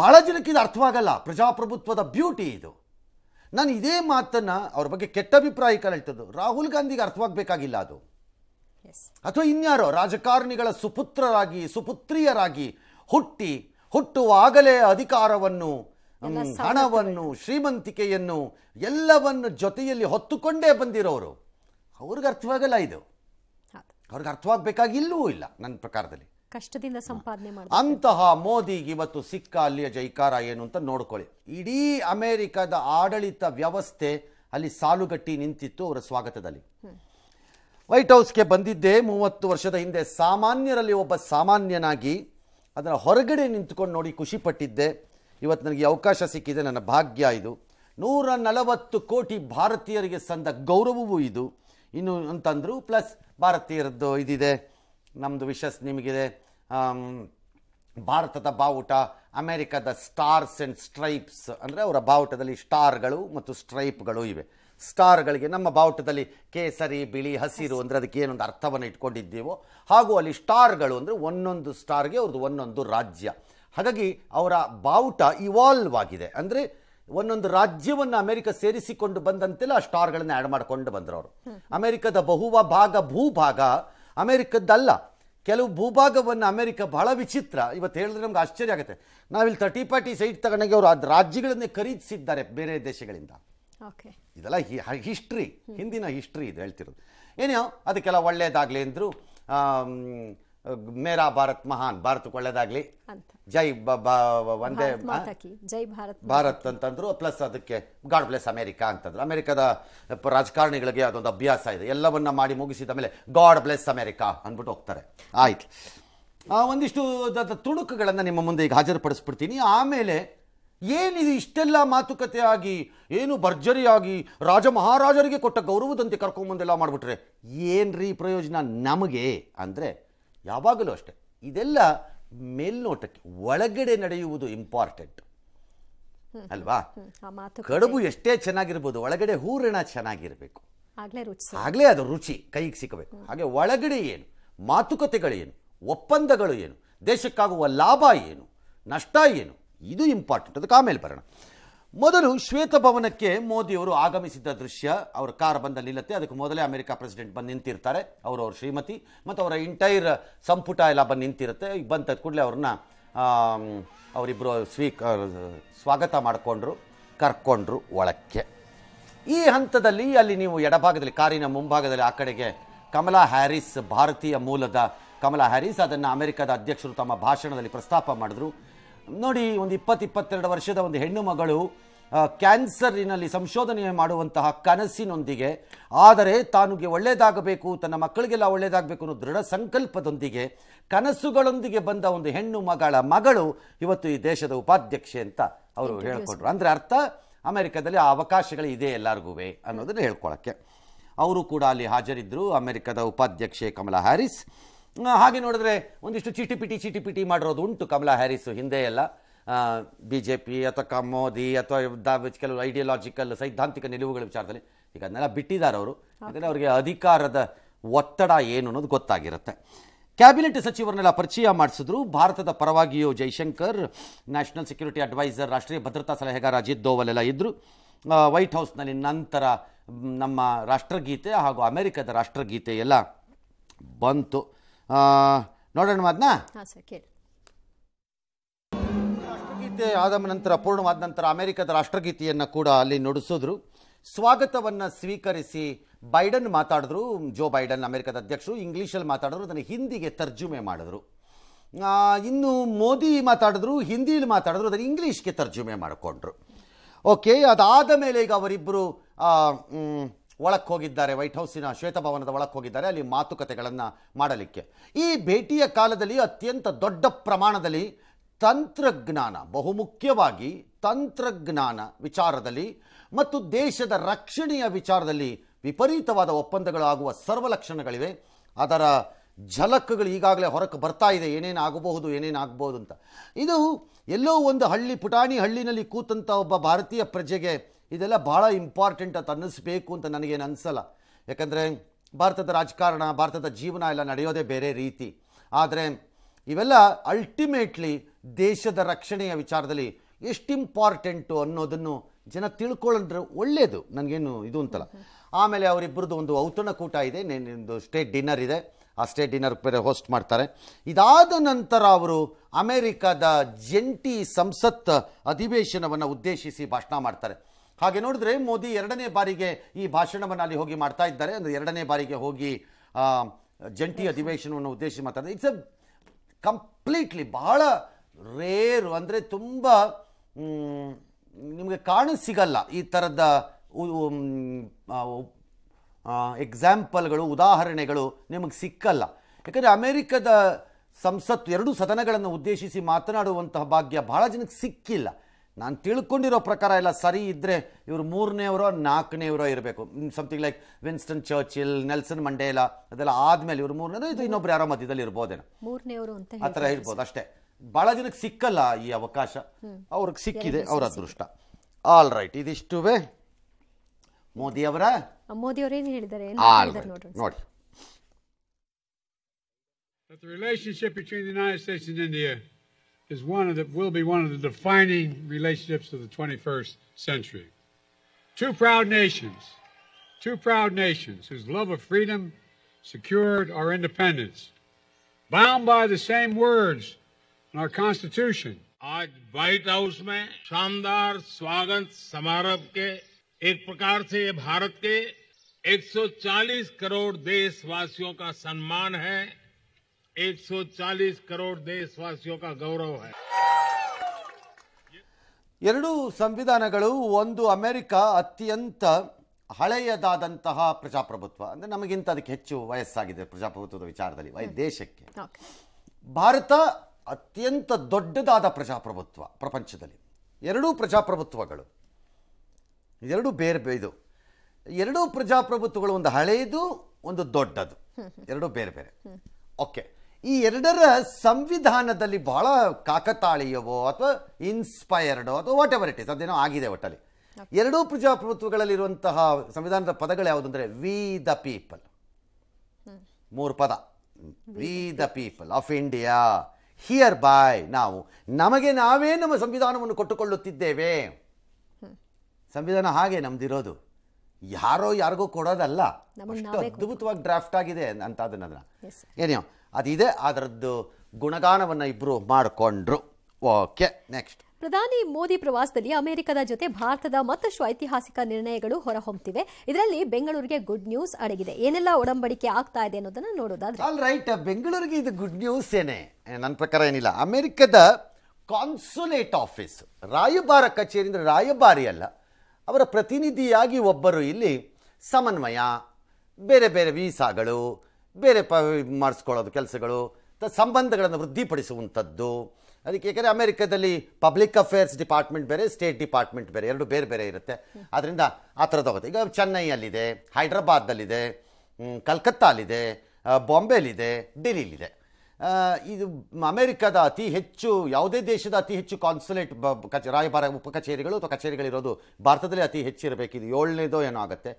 ಬಹಳ ಜನಕ್ಕೆ ಇದು ಅರ್ಥವಾಗಲ್ಲ ಪ್ರಜಾಪ್ರಭುತ್ವದ ಬ್ಯೂಟಿ ಇದು ನಾನು ಇದೇ ಮಾತನ್ನು ಅವ್ರ ಬಗ್ಗೆ ಕೆಟ್ಟ ಅಭಿಪ್ರಾಯ ಹೇಳ್ತದ್ದು ರಾಹುಲ್ ಗಾಂಧಿಗೆ ಅರ್ಥವಾಗಬೇಕಾಗಿಲ್ಲ ಅದು ಅಥವಾ ಇನ್ಯಾರೋ ರಾಜಕಾರಣಿಗಳ ಸುಪುತ್ರರಾಗಿ ಸುಪುತ್ರಿಯರಾಗಿ ಹುಟ್ಟಿ ಹುಟ್ಟುವಾಗಲೇ ಅಧಿಕಾರವನ್ನು ಹಣವನ್ನು ಶ್ರೀಮಂತಿಕೆಯನ್ನು ಎಲ್ಲವನ್ನು ಜೊತೆಯಲ್ಲಿ ಹೊತ್ತುಕೊಂಡೇ ಬಂದಿರೋರು ಅವ್ರಿಗೆ ಅರ್ಥವಾಗಲ್ಲ ಇದು ಅವ್ರಿಗೆ ಅರ್ಥವಾಗಬೇಕಾಗಿಲ್ಲವೂ ಇಲ್ಲ ನನ್ನ ಪ್ರಕಾರದಲ್ಲಿ ಕಷ್ಟದಿಂದ ಸಂಪಾದನೆ ಮಾಡಿ ಅಂತಹ ಮೋದಿಗೆ ಇವತ್ತು ಸಿಕ್ಕ ಅಲ್ಲಿಯ ಜೈಕಾರ ಏನು ಅಂತ ನೋಡ್ಕೊಳ್ಳಿ ಇಡೀ ಅಮೆರಿಕದ ಆಡಳಿತ ವ್ಯವಸ್ಥೆ ಅಲ್ಲಿ ಸಾಲುಗಟ್ಟಿ ನಿಂತಿತ್ತು ಅವರ ಸ್ವಾಗತದಲ್ಲಿ ವೈಟ್ ಹೌಸ್ಗೆ ಬಂದಿದ್ದೇ ಮೂವತ್ತು ವರ್ಷದ ಹಿಂದೆ ಸಾಮಾನ್ಯರಲ್ಲಿ ಒಬ್ಬ ಸಾಮಾನ್ಯನಾಗಿ ಅದನ್ನು ಹೊರಗಡೆ ನಿಂತ್ಕೊಂಡು ನೋಡಿ ಖುಷಿಪಟ್ಟಿದ್ದೆ ಇವತ್ತು ನನಗೆ ಅವಕಾಶ ಸಿಕ್ಕಿದೆ ನನ್ನ ಭಾಗ್ಯ ಇದು ನೂರ ನಲವತ್ತು ಕೋಟಿ ಭಾರತೀಯರಿಗೆ ಸಂದ ಗೌರವವೂ ಇದು ಇನ್ನು ಅಂತಂದರು ಪ್ಲಸ್ ಭಾರತೀಯರದ್ದು ಇದಿದೆ ನಮ್ಮದು ವಿಶಸ್ ನಿಮಗಿದೆ ಭಾರತದ ಬಾವುಟ ಅಮೇರಿಕದ ಸ್ಟಾರ್ಸ್ ಆ್ಯಂಡ್ ಸ್ಟ್ರೈಪ್ಸ್ ಅಂದರೆ ಅವರ ಬಾವುಟದಲ್ಲಿ ಸ್ಟಾರ್ಗಳು ಮತ್ತು ಸ್ಟ್ರೈಪ್ಗಳು ಇವೆ ಸ್ಟಾರ್ಗಳಿಗೆ ನಮ್ಮ ಬಾವುಟದಲ್ಲಿ ಕೇಸರಿ ಬಿಳಿ ಹಸಿರು ಅಂದರೆ ಅದಕ್ಕೆ ಏನೊಂದು ಅರ್ಥವನ್ನು ಇಟ್ಕೊಂಡಿದ್ದೀವೋ ಹಾಗೂ ಅಲ್ಲಿ ಸ್ಟಾರ್ಗಳು ಅಂದರೆ ಒಂದೊಂದು ಸ್ಟಾರ್ಗೆ ಅವ್ರದ್ದು ಒಂದೊಂದು ರಾಜ್ಯ ಹಾಗಾಗಿ ಅವರ ಬಾವುಟ ಇವಾಲ್ವ್ ಆಗಿದೆ ಅಂದರೆ ಒಂದೊಂದು ರಾಜ್ಯವನ್ನು ಅಮೆರಿಕ ಸೇರಿಸಿಕೊಂಡು ಬಂದಂತೆಲ್ಲ ಆ ಸ್ಟಾರ್ಗಳನ್ನು ಆ್ಯಡ್ ಮಾಡ್ಕೊಂಡು ಬಂದರು ಅವರು ಅಮೆರಿಕದ ಬಹುವ ಭಾಗ ಭೂಭಾಗ ಅಮೆರಿಕದ್ದಲ್ಲ ಕೆಲವು ಭೂಭಾಗವನ್ನು ಅಮೆರಿಕ ಬಹಳ ವಿಚಿತ್ರ ಇವತ್ತು ಹೇಳಿದ್ರೆ ನಮ್ಗೆ ಆಶ್ಚರ್ಯ ಆಗುತ್ತೆ ನಾವಿಲ್ಲಿ ತರ್ಟಿ ಪಾರ್ಟಿ ಸೈಟ್ ತಗೊಂಡಂಗೆ ಅವರು ರಾಜ್ಯಗಳನ್ನೇ ಖರೀದಿಸಿದ್ದಾರೆ ಬೇರೆ ದೇಶಗಳಿಂದ ಓಕೆ ಇದೆಲ್ಲ ಹಿಸ್ಟ್ರಿ ಹಿಂದಿನ ಹಿಸ್ಟ್ರಿ ಇದು ಹೇಳ್ತಿರೋದು ಏನೋ ಅದಕ್ಕೆಲ್ಲ ಒಳ್ಳೇದಾಗಲಿ ಅಂದರು ಮೇರಾ ಭಾರತ್ ಮಹಾನ್ ಭಾರತಕ್ಕೆ ಒಳ್ಳೇದಾಗಲಿ ಜೈ ಒಂದೇ ಜೈ ಭಾರತ್ ಭಾರತ್ ಅಂತಂದ್ರು ಪ್ಲಸ್ ಅದಕ್ಕೆ ಗಾಡ್ ಬ್ಲೆಸ್ ಅಮೆರಿಕಾ ಅಂತಂದ್ರು ಅಮೆರಿಕದ ರಾಜಕಾರಣಿಗಳಿಗೆ ಅದೊಂದು ಅಭ್ಯಾಸ ಇದೆ ಎಲ್ಲವನ್ನ ಮಾಡಿ ಮುಗಿಸಿದ ಮೇಲೆ ಗಾಡ್ ಬ್ಲೆಸ್ ಅಮೆರಿಕ ಅಂದ್ಬಿಟ್ಟು ಹೋಗ್ತಾರೆ ಆಯ್ತು ಒಂದಿಷ್ಟು ತುಣುಕುಗಳನ್ನು ನಿಮ್ಮ ಮುಂದೆ ಈಗ ಹಾಜರುಪಡಿಸ್ಬಿಡ್ತೀನಿ ಆಮೇಲೆ ಏನಿದು ಇಷ್ಟೆಲ್ಲ ಮಾತುಕತೆಯಾಗಿ ಏನು ಭರ್ಜರಿಯಾಗಿ ರಾಜ ಮಹಾರಾಜರಿಗೆ ಕೊಟ್ಟ ಗೌರವದಂತೆ ಕರ್ಕೊಂಬಂದೆಲ್ಲ ಮಾಡಿಬಿಟ್ರೆ ಏನ್ರಿ ಪ್ರಯೋಜನ ನಮಗೆ ಅಂದರೆ ಯಾವಾಗಲೂ ಅಷ್ಟೆ ಇದೆಲ್ಲ ಮೇಲ್ನೋಟಕ್ಕೆ ಒಳಗಡೆ ನಡೆಯುವುದು ಇಂಪಾರ್ಟೆಂಟ್ ಅಲ್ವಾ ಕಡುಬು ಎಷ್ಟೇ ಚೆನ್ನಾಗಿರ್ಬೋದು ಒಳಗಡೆ ಹೂರಣ ಚೆನ್ನಾಗಿರಬೇಕು ಆಗಲೇ ಅದು ರುಚಿ ಕೈಗೆ ಸಿಕ್ಕಬೇಕು ಹಾಗೆ ಒಳಗಡೆ ಏನು ಮಾತುಕತೆಗಳು ಏನು ಒಪ್ಪಂದಗಳು ಏನು ದೇಶಕ್ಕಾಗುವ ಲಾಭ ಏನು ನಷ್ಟ ಏನು ಇದು ಇಂಪಾರ್ಟೆಂಟ್ ಅದಕ್ಕೆ ಆಮೇಲೆ ಬರೋಣ ಮೊದಲು ಶ್ವೇತಭವನಕ್ಕೆ ಮೋದಿಯವರು ಆಗಮಿಸಿದ್ದ ದೃಶ್ಯ ಅವರ ಕಾರ್ ಬಂದಲ್ಲಿ ನಿಲ್ಲತ್ತೆ ಅದಕ್ಕೆ ಮೊದಲೇ ಅಮೆರಿಕ ಪ್ರೆಸಿಡೆಂಟ್ ಬಂದು ನಿಂತಿರ್ತಾರೆ ಅವರು ಅವ್ರ ಶ್ರೀಮತಿ ಮತ್ತು ಅವರ ಇಂಟೈರ್ ಸಂಪುಟ ಎಲ್ಲ ಬಂದು ನಿಂತಿರುತ್ತೆ ಬಂದ ಕೂಡಲೇ ಅವ್ರನ್ನ ಅವರಿಬ್ಬರು ಸ್ವೀಕ ಸ್ವಾಗತ ಮಾಡಿಕೊಂಡ್ರು ಕರ್ಕೊಂಡ್ರು ಒಳಕ್ಕೆ ಈ ಹಂತದಲ್ಲಿ ಅಲ್ಲಿ ನೀವು ಎಡಭಾಗದಲ್ಲಿ ಕಾರಿನ ಮುಂಭಾಗದಲ್ಲಿ ಆ ಕಡೆಗೆ ಕಮಲಾ ಹ್ಯಾರಿಸ್ ಭಾರತೀಯ ಮೂಲದ ಕಮಲಾ ಹ್ಯಾರಿಸ್ ಅದನ್ನು ಅಮೆರಿಕದ ಅಧ್ಯಕ್ಷರು ತಮ್ಮ ಭಾಷಣದಲ್ಲಿ ಪ್ರಸ್ತಾಪ ಮಾಡಿದ್ರು ನೋಡಿ ಒಂದು ಇಪ್ಪತ್ತು ಇಪ್ಪತ್ತೆರಡು ವರ್ಷದ ಒಂದು ಹೆಣ್ಣು ಮಗಳು ಕ್ಯಾನ್ಸರಿನಲ್ಲಿ ಸಂಶೋಧನೆ ಮಾಡುವಂತಹ ಕನಸಿನೊಂದಿಗೆ ಆದರೆ ತಾನುಗೆ ಒಳ್ಳೆಯದಾಗಬೇಕು ತನ್ನ ಮಕ್ಕಳಿಗೆಲ್ಲ ಒಳ್ಳೆಯದಾಗಬೇಕು ಅನ್ನೋ ದೃಢ ಸಂಕಲ್ಪದೊಂದಿಗೆ ಕನಸುಗಳೊಂದಿಗೆ ಬಂದ ಒಂದು ಹೆಣ್ಣು ಮಗಳ ಮಗಳು ಇವತ್ತು ಈ ದೇಶದ ಉಪಾಧ್ಯಕ್ಷೆ ಅಂತ ಅವರು ಹೇಳಿಕೊಂಡ್ರು ಅಂದರೆ ಅರ್ಥ ಅಮೆರಿಕದಲ್ಲಿ ಆ ಅವಕಾಶಗಳು ಇದೆ ಎಲ್ಲರಿಗೂ ಅನ್ನೋದನ್ನು ಹೇಳ್ಕೊಳ್ಳೋಕ್ಕೆ ಅವರು ಕೂಡ ಅಲ್ಲಿ ಹಾಜರಿದ್ದರು ಅಮೆರಿಕದ ಉಪಾಧ್ಯಕ್ಷೆ ಕಮಲಾ ಹ್ಯಾರಿಸ್ ಹಾಗೆ ನೋಡಿದ್ರೆ ಒಂದಿಷ್ಟು ಚೀಟಿ ಪಿಟಿ ಚೀಟಿ ಪಿಟಿ ಮಾಡಿರೋದು ಉಂಟು ಕಮಲಾ ಹ್ಯಾರಿಸ್ ಹಿಂದೆ ಎಲ್ಲ ಬಿ ಜೆ ಪಿ ಅಥವಾ ಮೋದಿ ಅಥವಾ ಕೆಲವು ಐಡಿಯಾಲಜಿಕಲ್ ಸೈದ್ಧಾಂತಿಕ ನಿಲುವುಗಳ ವಿಚಾರದಲ್ಲಿ ಈಗ ಅದನ್ನೆಲ್ಲ ಬಿಟ್ಟಿದ್ದಾರೆ ಅವರು ಯಾಕಂದರೆ ಅವರಿಗೆ ಅಧಿಕಾರದ ಒತ್ತಡ ಏನು ಅನ್ನೋದು ಗೊತ್ತಾಗಿರುತ್ತೆ ಕ್ಯಾಬಿನೆಟ್ ಸಚಿವರನ್ನೆಲ್ಲ ಪರಿಚಯ ಮಾಡಿಸಿದ್ರು ಭಾರತದ ಪರವಾಗಿಯೂ ಜೈಶಂಕರ್ ನ್ಯಾಷನಲ್ ಸೆಕ್ಯೂರಿಟಿ ಅಡ್ವೈಸರ್ ರಾಷ್ಟ್ರೀಯ ಭದ್ರತಾ ಸಲಹೆಗಾರ ಅಜಿತ್ ದೋವಲ್ ಎಲ್ಲ ಇದ್ದರು ವೈಟ್ ಹೌಸ್ನಲ್ಲಿ ನಂತರ ನಮ್ಮ ರಾಷ್ಟ್ರಗೀತೆ ಹಾಗೂ ಅಮೆರಿಕದ ರಾಷ್ಟ್ರಗೀತೆ ಎಲ್ಲ ಬಂತು ನೋಡೋಣ ಮಾತನ್ನ ರಾಷ್ಟ್ರಗೀತೆ ಆದ ನಂತರ ಪೂರ್ಣವಾದ ನಂತರ ಅಮೆರಿಕದ ರಾಷ್ಟ್ರಗೀತೆಯನ್ನು ಕೂಡ ಅಲ್ಲಿ ನುಡಿಸಿದ್ರು ಸ್ವಾಗತವನ್ನು ಸ್ವೀಕರಿಸಿ ಬೈಡನ್ ಮಾತಾಡಿದ್ರು ಜೋ ಬೈಡನ್ ಅಮೆರಿಕದ ಅಧ್ಯಕ್ಷರು ಇಂಗ್ಲೀಷಲ್ಲಿ ಮಾತಾಡಿದ್ರು ಅದನ್ನು ಹಿಂದಿಗೆ ತರ್ಜುಮೆ ಮಾಡಿದ್ರು ಇನ್ನು ಮೋದಿ ಮಾತಾಡಿದ್ರು ಹಿಂದಿಲಿ ಮಾತಾಡಿದ್ರು ಅದನ್ನು ಇಂಗ್ಲೀಷ್ಗೆ ತರ್ಜುಮೆ ಮಾಡಿಕೊಂಡ್ರು ಓಕೆ ಅದಾದ ಮೇಲೆ ಈಗ ಅವರಿಬ್ಬರು ಒಳಕ್ಕೆ ಹೋಗಿದ್ದಾರೆ ವೈಟ್ ಹೌಸಿನ ಶ್ವೇತಭವನದ ಒಳಕ್ಕೆ ಹೋಗಿದ್ದಾರೆ ಅಲ್ಲಿ ಮಾತುಕತೆಗಳನ್ನು ಮಾಡಲಿಕ್ಕೆ ಈ ಭೇಟಿಯ ಕಾಲದಲ್ಲಿ ಅತ್ಯಂತ ದೊಡ್ಡ ಪ್ರಮಾಣದಲ್ಲಿ ತಂತ್ರಜ್ಞಾನ ಬಹುಮುಖ್ಯವಾಗಿ ತಂತ್ರಜ್ಞಾನ ವಿಚಾರದಲ್ಲಿ ಮತ್ತು ದೇಶದ ರಕ್ಷಣೆಯ ವಿಚಾರದಲ್ಲಿ ವಿಪರೀತವಾದ ಒಪ್ಪಂದಗಳಾಗುವ ಸರ್ವ ಲಕ್ಷಣಗಳಿವೆ ಅದರ ಝಲಕ್ಗಳು ಈಗಾಗಲೇ ಹೊರಕ್ಕೆ ಬರ್ತಾ ಇದೆ ಏನೇನು ಆಗಬಹುದು ಏನೇನು ಆಗಬಹುದು ಅಂತ ಇದು ಎಲ್ಲೋ ಒಂದು ಹಳ್ಳಿ ಪುಟಾಣಿ ಹಳ್ಳಿನಲ್ಲಿ ಕೂತಂಥ ಒಬ್ಬ ಭಾರತೀಯ ಪ್ರಜೆಗೆ ಇದೆಲ್ಲ ಭಾಳ ಇಂಪಾರ್ಟೆಂಟ್ ಅಂತ ಅನ್ನಿಸ್ಬೇಕು ಅಂತ ನನಗೇನು ಅನಿಸಲ್ಲ ಯಾಕಂದರೆ ಭಾರತದ ರಾಜಕಾರಣ ಭಾರತದ ಜೀವನ ಎಲ್ಲ ನಡೆಯೋದೇ ಬೇರೆ ರೀತಿ ಆದರೆ ಇವೆಲ್ಲ ಅಲ್ಟಿಮೇಟ್ಲಿ ದೇಶದ ರಕ್ಷಣೆಯ ವಿಚಾರದಲ್ಲಿ ಎಷ್ಟು ಇಂಪಾರ್ಟೆಂಟು ಅನ್ನೋದನ್ನು ಜನ ತಿಳ್ಕೊಳ್ಳೋದ್ರೆ ಒಳ್ಳೆಯದು ನನಗೇನು ಇದು ಅಂತಲ್ಲ ಆಮೇಲೆ ಅವರಿಬ್ಬರದ್ದು ಒಂದು ಔತಣಕೂಟ ಇದೆ ಒಂದು ಸ್ಟೇಟ್ ಡಿನ್ನರ್ ಇದೆ ಆ ಸ್ಟೇಟ್ ಡಿನ್ನರ್ ಬೇರೆ ಹೋಸ್ಟ್ ಮಾಡ್ತಾರೆ ಇದಾದ ನಂತರ ಅವರು ಅಮೇರಿಕಾದ ಜಂಟಿ ಸಂಸತ್ ಅಧಿವೇಶನವನ್ನು ಉದ್ದೇಶಿಸಿ ಭಾಷಣ ಮಾಡ್ತಾರೆ ಹಾಗೆ ನೋಡಿದ್ರೆ ಮೋದಿ ಎರಡನೇ ಬಾರಿಗೆ ಈ ಭಾಷಣವನ್ನು ಅಲ್ಲಿ ಹೋಗಿ ಮಾಡ್ತಾ ಇದ್ದಾರೆ ಅಂದರೆ ಎರಡನೇ ಬಾರಿಗೆ ಹೋಗಿ ಜಂಟಿ ಅಧಿವೇಶನವನ್ನು ಉದ್ದೇಶಿಸಿ ಮಾತಾಡಿದ್ರೆ ಇಟ್ಸ್ ಅ ಕಂಪ್ಲೀಟ್ಲಿ ಬಹಳ ರೇರು ಅಂದರೆ ತುಂಬ ನಿಮಗೆ ಕಾಣ ಸಿಗಲ್ಲ ಈ ಥರದ ಎಕ್ಸಾಂಪಲ್ಗಳು ಉದಾಹರಣೆಗಳು ನಿಮಗೆ ಸಿಕ್ಕಲ್ಲ ಯಾಕಂದರೆ ಅಮೇರಿಕದ ಸಂಸತ್ತು ಎರಡೂ ಸದನಗಳನ್ನು ಉದ್ದೇಶಿಸಿ ಮಾತನಾಡುವಂತಹ ಭಾಗ್ಯ ಬಹಳ ಜನಕ್ಕೆ ಸಿಕ್ಕಿಲ್ಲ ನಾನು ತಿಳ್ಕೊಂಡಿರೋ ಪ್ರಕಾರ ಎಲ್ಲ ಸರಿ ಇದ್ದರೆ ಇವರು ಮೂರನೇವರೋ ನಾಲ್ಕನೇವರೋ ಇರಬೇಕು something like Winston Churchill Nelson Mandela ಅದೆಲ್ಲ ಆದಮೇಲೆ ಇವರು ಮೂರನೇ ಇದು ಇನ್ನೊಬ್ರು ಯಾರೋ ಮಧ್ಯದಲ್ಲಿ ಇರ್ಬೋದೇನೋ ಮೂರನೇವರು ಅಂತ ಆ ಥರ ಇರ್ಬೋದು ಅಷ್ಟೇ ಭಾಳ ಜನಕ್ಕೆ ಸಿಕ್ಕಲ್ಲ ಈ ಅವಕಾಶ ಅವ್ರಿಗೆ ಸಿಕ್ಕಿದೆ ಅವ್ರ ಅದೃಷ್ಟ ಆಲ್ ರೈಟ್ ಇದಿಷ್ಟುವೇ ಮೋದಿ ಅವರ ಮೋದಿ ಅವರು ಏನು ಹೇಳಿದ್ದಾರೆ ನೋಡಿ That the relationship between the United States and India is one of the, will be one of the defining relationships of the 21st century. Two proud nations, two proud nations whose love of freedom secured our independence, bound by the same words in our Constitution. आज White House में शानदार स्वागत समारोह के एक प्रकार से ये भारत के 140 करोड़ देशवासियों का सम्मान है 140 ಗೌರವ ಎರಡು ಸಂವಿಧಾನಗಳು ಒಂದು ಅಮೆರಿಕ ಅತ್ಯಂತ ಹಳೆಯದಾದಂತಹ ಪ್ರಜಾಪ್ರಭುತ್ವ ಅಂದ್ರೆ ನಮಗಿಂತ ಅದಕ್ಕೆ ಹೆಚ್ಚು ವಯಸ್ಸಾಗಿದೆ ಪ್ರಜಾಪ್ರಭುತ್ವದ ವಿಚಾರದಲ್ಲಿ ದೇಶಕ್ಕೆ ಭಾರತ ಅತ್ಯಂತ ದೊಡ್ಡದಾದ ಪ್ರಜಾಪ್ರಭುತ್ವ ಪ್ರಪಂಚದಲ್ಲಿ ಎರಡೂ ಪ್ರಜಾಪ್ರಭುತ್ವಗಳು ಎರಡೂ ಬೇರೆ ಇದು ಎರಡೂ ಪ್ರಜಾಪ್ರಭುತ್ವಗಳು ಒಂದು ಹಳೆಯದು ಒಂದು ದೊಡ್ಡದು ಎರಡೂ ಬೇರೆ ಬೇರೆ ಓಕೆ ಈ ಎರಡರ ಸಂವಿಧಾನದಲ್ಲಿ ಬಹಳ ಕಾಕತಾಳೀಯವೋ ಅಥವಾ ಇನ್ಸ್ಪೈರ್ಡೋ ಅಥವಾ ವಾಟ್ ಎವರ್ ಇಟ್ ಇಸ್ ಅದೇನೋ ಆಗಿದೆ ಒಟ್ಟಲ್ಲಿ ಎರಡೂ ಪ್ರಜಾಪ್ರಭುತ್ವಗಳಲ್ಲಿರುವಂತಹ ಸಂವಿಧಾನದ ಪದಗಳು ಯಾವುದು ಅಂದರೆ ವಿ ದ ಪೀಪಲ್ ಮೂರು ಪದ we the people of India hereby ನಾವು ನಮಗೆ ನಾವೇ ನಮ್ಮ ಸಂವಿಧಾನವನ್ನು ಕೊಟ್ಟುಕೊಳ್ಳುತ್ತಿದ್ದೇವೆ ಸಂವಿಧಾನ ಹಾಗೆ ನಮ್ದಿರೋದು ಯಾರೋ ಯಾರಿಗೂ ಕೊಡೋದಲ್ಲ ಅಷ್ಟು ಅದ್ಭುತವಾಗಿ ಡ್ರಾಫ್ಟ್ ಆಗಿದೆ ಅಂತ ಅದನ್ನ ಏನೇ ಅದಿದೆ ಅದರದ್ದು ಗುಣಗಾನವನ್ನು ಇಬ್ಬರು ಮಾಡಿಕೊಂಡ್ರು ಓಕೆ ನೆಕ್ಸ್ಟ್ ಪ್ರಧಾನಿ ಮೋದಿ ಪ್ರವಾಸದಲ್ಲಿ ಅಮೆರಿಕದ ಜೊತೆ ಭಾರತದ ಮತ್ತಷ್ಟು ಐತಿಹಾಸಿಕ ನಿರ್ಣಯಗಳು ಹೊರಹೊಮ್ಮತಿವೆ ಇದರಲ್ಲಿ ಬೆಂಗಳೂರಿಗೆ ಗುಡ್ ನ್ಯೂಸ್ ಅಡಗಿದೆ ಏನೆಲ್ಲ ಒಡಂಬಡಿಕೆ ಆಗ್ತಾ ಇದೆ ಅನ್ನೋದನ್ನು ನೋಡೋದಾದ್ರೆ ಆಲ್ ರೈಟ್ ಬೆಂಗಳೂರಿಗೆ ಇದು ಗುಡ್ ನ್ಯೂಸ್ ಏನೇ ನನ್ನ ಪ್ರಕಾರ ಏನಿಲ್ಲ ಅಮೆರಿಕದ ಕಾನ್ಸುಲೇಟ್ ಆಫೀಸ್ ರಾಯಭಾರ ಕಚೇರಿ ಅಂದರೆ ರಾಯಭಾರಿ ಅಲ್ಲ ಅವರ ಪ್ರತಿನಿಧಿಯಾಗಿ ಒಬ್ಬರು ಇಲ್ಲಿ ಸಮನ್ವಯ ಬೇರೆ ಬೇರೆ ವೀಸಾಗಳು ಬೇರೆ ಪ ಮಾಡಿಸ್ಕೊಳ್ಳೋದು ಕೆಲಸಗಳು ಸಂಬಂಧಗಳನ್ನು ವೃದ್ಧಿಪಡಿಸುವಂಥದ್ದು ಅದಕ್ಕೆ ಏಕೆಂದರೆ ಅಮೆರಿಕದಲ್ಲಿ ಪಬ್ಲಿಕ್ ಅಫೇರ್ಸ್ ಡಿಪಾರ್ಟ್ಮೆಂಟ್ ಬೇರೆ ಸ್ಟೇಟ್ ಡಿಪಾರ್ಟ್ಮೆಂಟ್ ಬೇರೆ ಎರಡು ಬೇರೆ ಬೇರೆ ಇರುತ್ತೆ ಆದ್ದರಿಂದ ಆ ಥರದ್ದು ಹೋಗುತ್ತೆ ಈಗ ಚೆನ್ನೈಯಲ್ಲಿದೆ ಹೈದ್ರಾಬಾದಲ್ಲಿದೆ ಕಲ್ಕತ್ತಾಲಿದೆ ಬಾಂಬೆಲಿದೆ ಡೆಲ್ಲಿಲಿದೆ ಇದು ಅಮೆರಿಕದ ಅತಿ ಹೆಚ್ಚು ಯಾವುದೇ ದೇಶದ ಅತಿ ಹೆಚ್ಚು ಕಾನ್ಸುಲೇಟ್ ಬ ಕಚ ರಾಯಭಾರ ಉಪ ಕಚೇರಿಗಳು ಅಥವಾ ಕಚೇರಿಗಳಿರೋದು ಭಾರತದಲ್ಲಿ ಅತಿ ಹೆಚ್ಚಿರಬೇಕು ಇದು ಏಳನೇದೋ ಏನೋ ಆಗುತ್ತೆ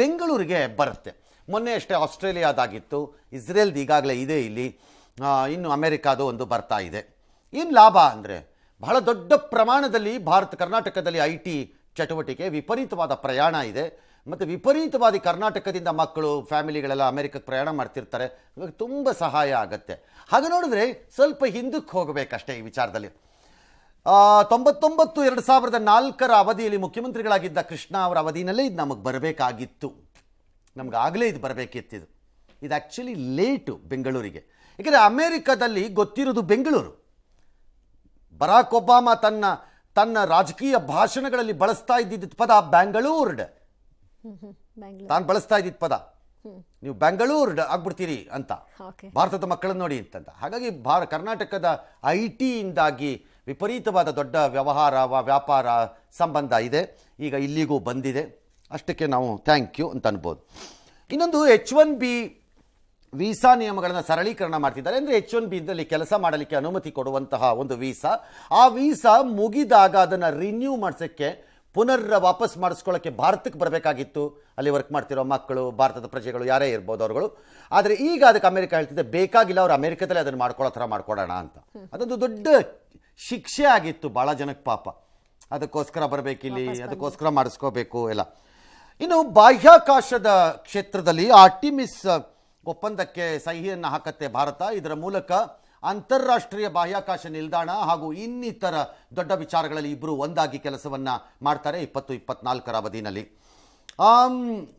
ಬೆಂಗಳೂರಿಗೆ ಬರುತ್ತೆ ಮೊನ್ನೆ ಅಷ್ಟೇ ಆಸ್ಟ್ರೇಲಿಯಾದಾಗಿತ್ತು ಇಸ್ರೇಲ್ದು ಈಗಾಗಲೇ ಇದೆ ಇಲ್ಲಿ ಇನ್ನು ಅಮೆರಿಕಾದು ಒಂದು ಬರ್ತಾ ಇದೆ ಏನು ಲಾಭ ಅಂದರೆ ಬಹಳ ದೊಡ್ಡ ಪ್ರಮಾಣದಲ್ಲಿ ಭಾರತ ಕರ್ನಾಟಕದಲ್ಲಿ ಐ ಟಿ ಚಟುವಟಿಕೆ ವಿಪರೀತವಾದ ಪ್ರಯಾಣ ಇದೆ ಮತ್ತು ವಿಪರೀತವಾದಿ ಕರ್ನಾಟಕದಿಂದ ಮಕ್ಕಳು ಫ್ಯಾಮಿಲಿಗಳೆಲ್ಲ ಅಮೆರಿಕಕ್ಕೆ ಪ್ರಯಾಣ ಮಾಡ್ತಿರ್ತಾರೆ ಇವಾಗ ತುಂಬ ಸಹಾಯ ಆಗುತ್ತೆ ಹಾಗೆ ನೋಡಿದ್ರೆ ಸ್ವಲ್ಪ ಹಿಂದಕ್ಕೆ ಹೋಗಬೇಕಷ್ಟೇ ಈ ವಿಚಾರದಲ್ಲಿ ತೊಂಬತ್ತೊಂಬತ್ತು ಎರಡು ಸಾವಿರದ ನಾಲ್ಕರ ಅವಧಿಯಲ್ಲಿ ಮುಖ್ಯಮಂತ್ರಿಗಳಾಗಿದ್ದ ಕೃಷ್ಣ ಅವರ ಅವಧಿನಲ್ಲೇ ಇದು ನಮಗೆ ಬರಬೇಕಾಗಿತ್ತು ನಮಗಾಗಲೇ ಇದು ಬರಬೇಕಿತ್ತಿದು ಇದು ಆ್ಯಕ್ಚುಲಿ ಲೇಟು ಬೆಂಗಳೂರಿಗೆ ಏಕೆಂದರೆ ಅಮೇರಿಕಾದಲ್ಲಿ ಗೊತ್ತಿರೋದು ಬೆಂಗಳೂರು ಬರಾಕ್ ಒಬಾಮಾ ತನ್ನ ತನ್ನ ರಾಜಕೀಯ ಭಾಷಣಗಳಲ್ಲಿ ಬಳಸ್ತಾ ಇದ್ದಿದ್ದ ಪದ ಬ್ಯಾಂಗಳೂರ್ಡ್ ತಾನು ಬಳಸ್ತಾ ಇದ್ದಿದ್ದ ಪದ ನೀವು ಬ್ಯಾಂಗಳೂರ್ಡ್ ಆಗ್ಬಿಡ್ತೀರಿ ಅಂತ ಭಾರತದ ಮಕ್ಕಳನ್ನು ನೋಡಿ ಅಂತ ಹಾಗಾಗಿ ಭಾರ ಕರ್ನಾಟಕದ ಐ ಟಿಯಿಂದಾಗಿ ವಿಪರೀತವಾದ ದೊಡ್ಡ ವ್ಯವಹಾರ ವ್ಯಾಪಾರ ಸಂಬಂಧ ಇದೆ ಈಗ ಇಲ್ಲಿಗೂ ಬಂದಿದೆ ಅಷ್ಟಕ್ಕೆ ನಾವು ಥ್ಯಾಂಕ್ ಯು ಅಂತ ಅನ್ಬೋದು ಇನ್ನೊಂದು ಎಚ್ ಒನ್ ಬಿ ವೀಸಾ ನಿಯಮಗಳನ್ನು ಸರಳೀಕರಣ ಮಾಡ್ತಿದ್ದಾರೆ ಅಂದರೆ ಎಚ್ ಒನ್ ಬಿದಲ್ಲಿ ಕೆಲಸ ಮಾಡಲಿಕ್ಕೆ ಅನುಮತಿ ಕೊಡುವಂತಹ ಒಂದು ವೀಸಾ ಆ ವೀಸಾ ಮುಗಿದಾಗ ಅದನ್ನು ರಿನ್ಯೂ ಮಾಡಿಸೋಕ್ಕೆ ಪುನರ್ ವಾಪಸ್ ಮಾಡಿಸ್ಕೊಳ್ಳೋಕ್ಕೆ ಭಾರತಕ್ಕೆ ಬರಬೇಕಾಗಿತ್ತು ಅಲ್ಲಿ ವರ್ಕ್ ಮಾಡ್ತಿರೋ ಮಕ್ಕಳು ಭಾರತದ ಪ್ರಜೆಗಳು ಯಾರೇ ಇರ್ಬೋದು ಅವರುಗಳು ಆದರೆ ಈಗ ಅದಕ್ಕೆ ಅಮೆರಿಕ ಹೇಳ್ತಿದ್ದೆ ಬೇಕಾಗಿಲ್ಲ ಅವ್ರು ಅಮೆರಿಕದಲ್ಲಿ ಅದನ್ನು ಮಾಡ್ಕೊಳ್ಳೋ ಥರ ಮಾಡ್ಕೊಡೋಣ ಅಂತ ಅದೊಂದು ದೊಡ್ಡ ಶಿಕ್ಷೆ ಆಗಿತ್ತು ಭಾಳ ಜನಕ್ಕೆ ಪಾಪ ಅದಕ್ಕೋಸ್ಕರ ಬರಬೇಕಿಲ್ಲಿ ಅದಕ್ಕೋಸ್ಕರ ಮಾಡಿಸ್ಕೋಬೇಕು ಎಲ್ಲ ಇನ್ನು ಬಾಹ್ಯಾಕಾಶದ ಕ್ಷೇತ್ರದಲ್ಲಿ ಆರ್ಟಿಮಿಸ್ ಒಪ್ಪಂದಕ್ಕೆ ಸಹಿಯನ್ನು ಹಾಕತ್ತೆ ಭಾರತ ಇದರ ಮೂಲಕ ಅಂತಾರಾಷ್ಟ್ರೀಯ ಬಾಹ್ಯಾಕಾಶ ನಿಲ್ದಾಣ ಹಾಗೂ ಇನ್ನಿತರ ದೊಡ್ಡ ವಿಚಾರಗಳಲ್ಲಿ ಇಬ್ಬರು ಒಂದಾಗಿ ಕೆಲಸವನ್ನು ಮಾಡ್ತಾರೆ ಇಪ್ಪತ್ತು ಇಪ್ಪತ್ನಾಲ್ಕರ ಅವಧಿನಲ್ಲಿ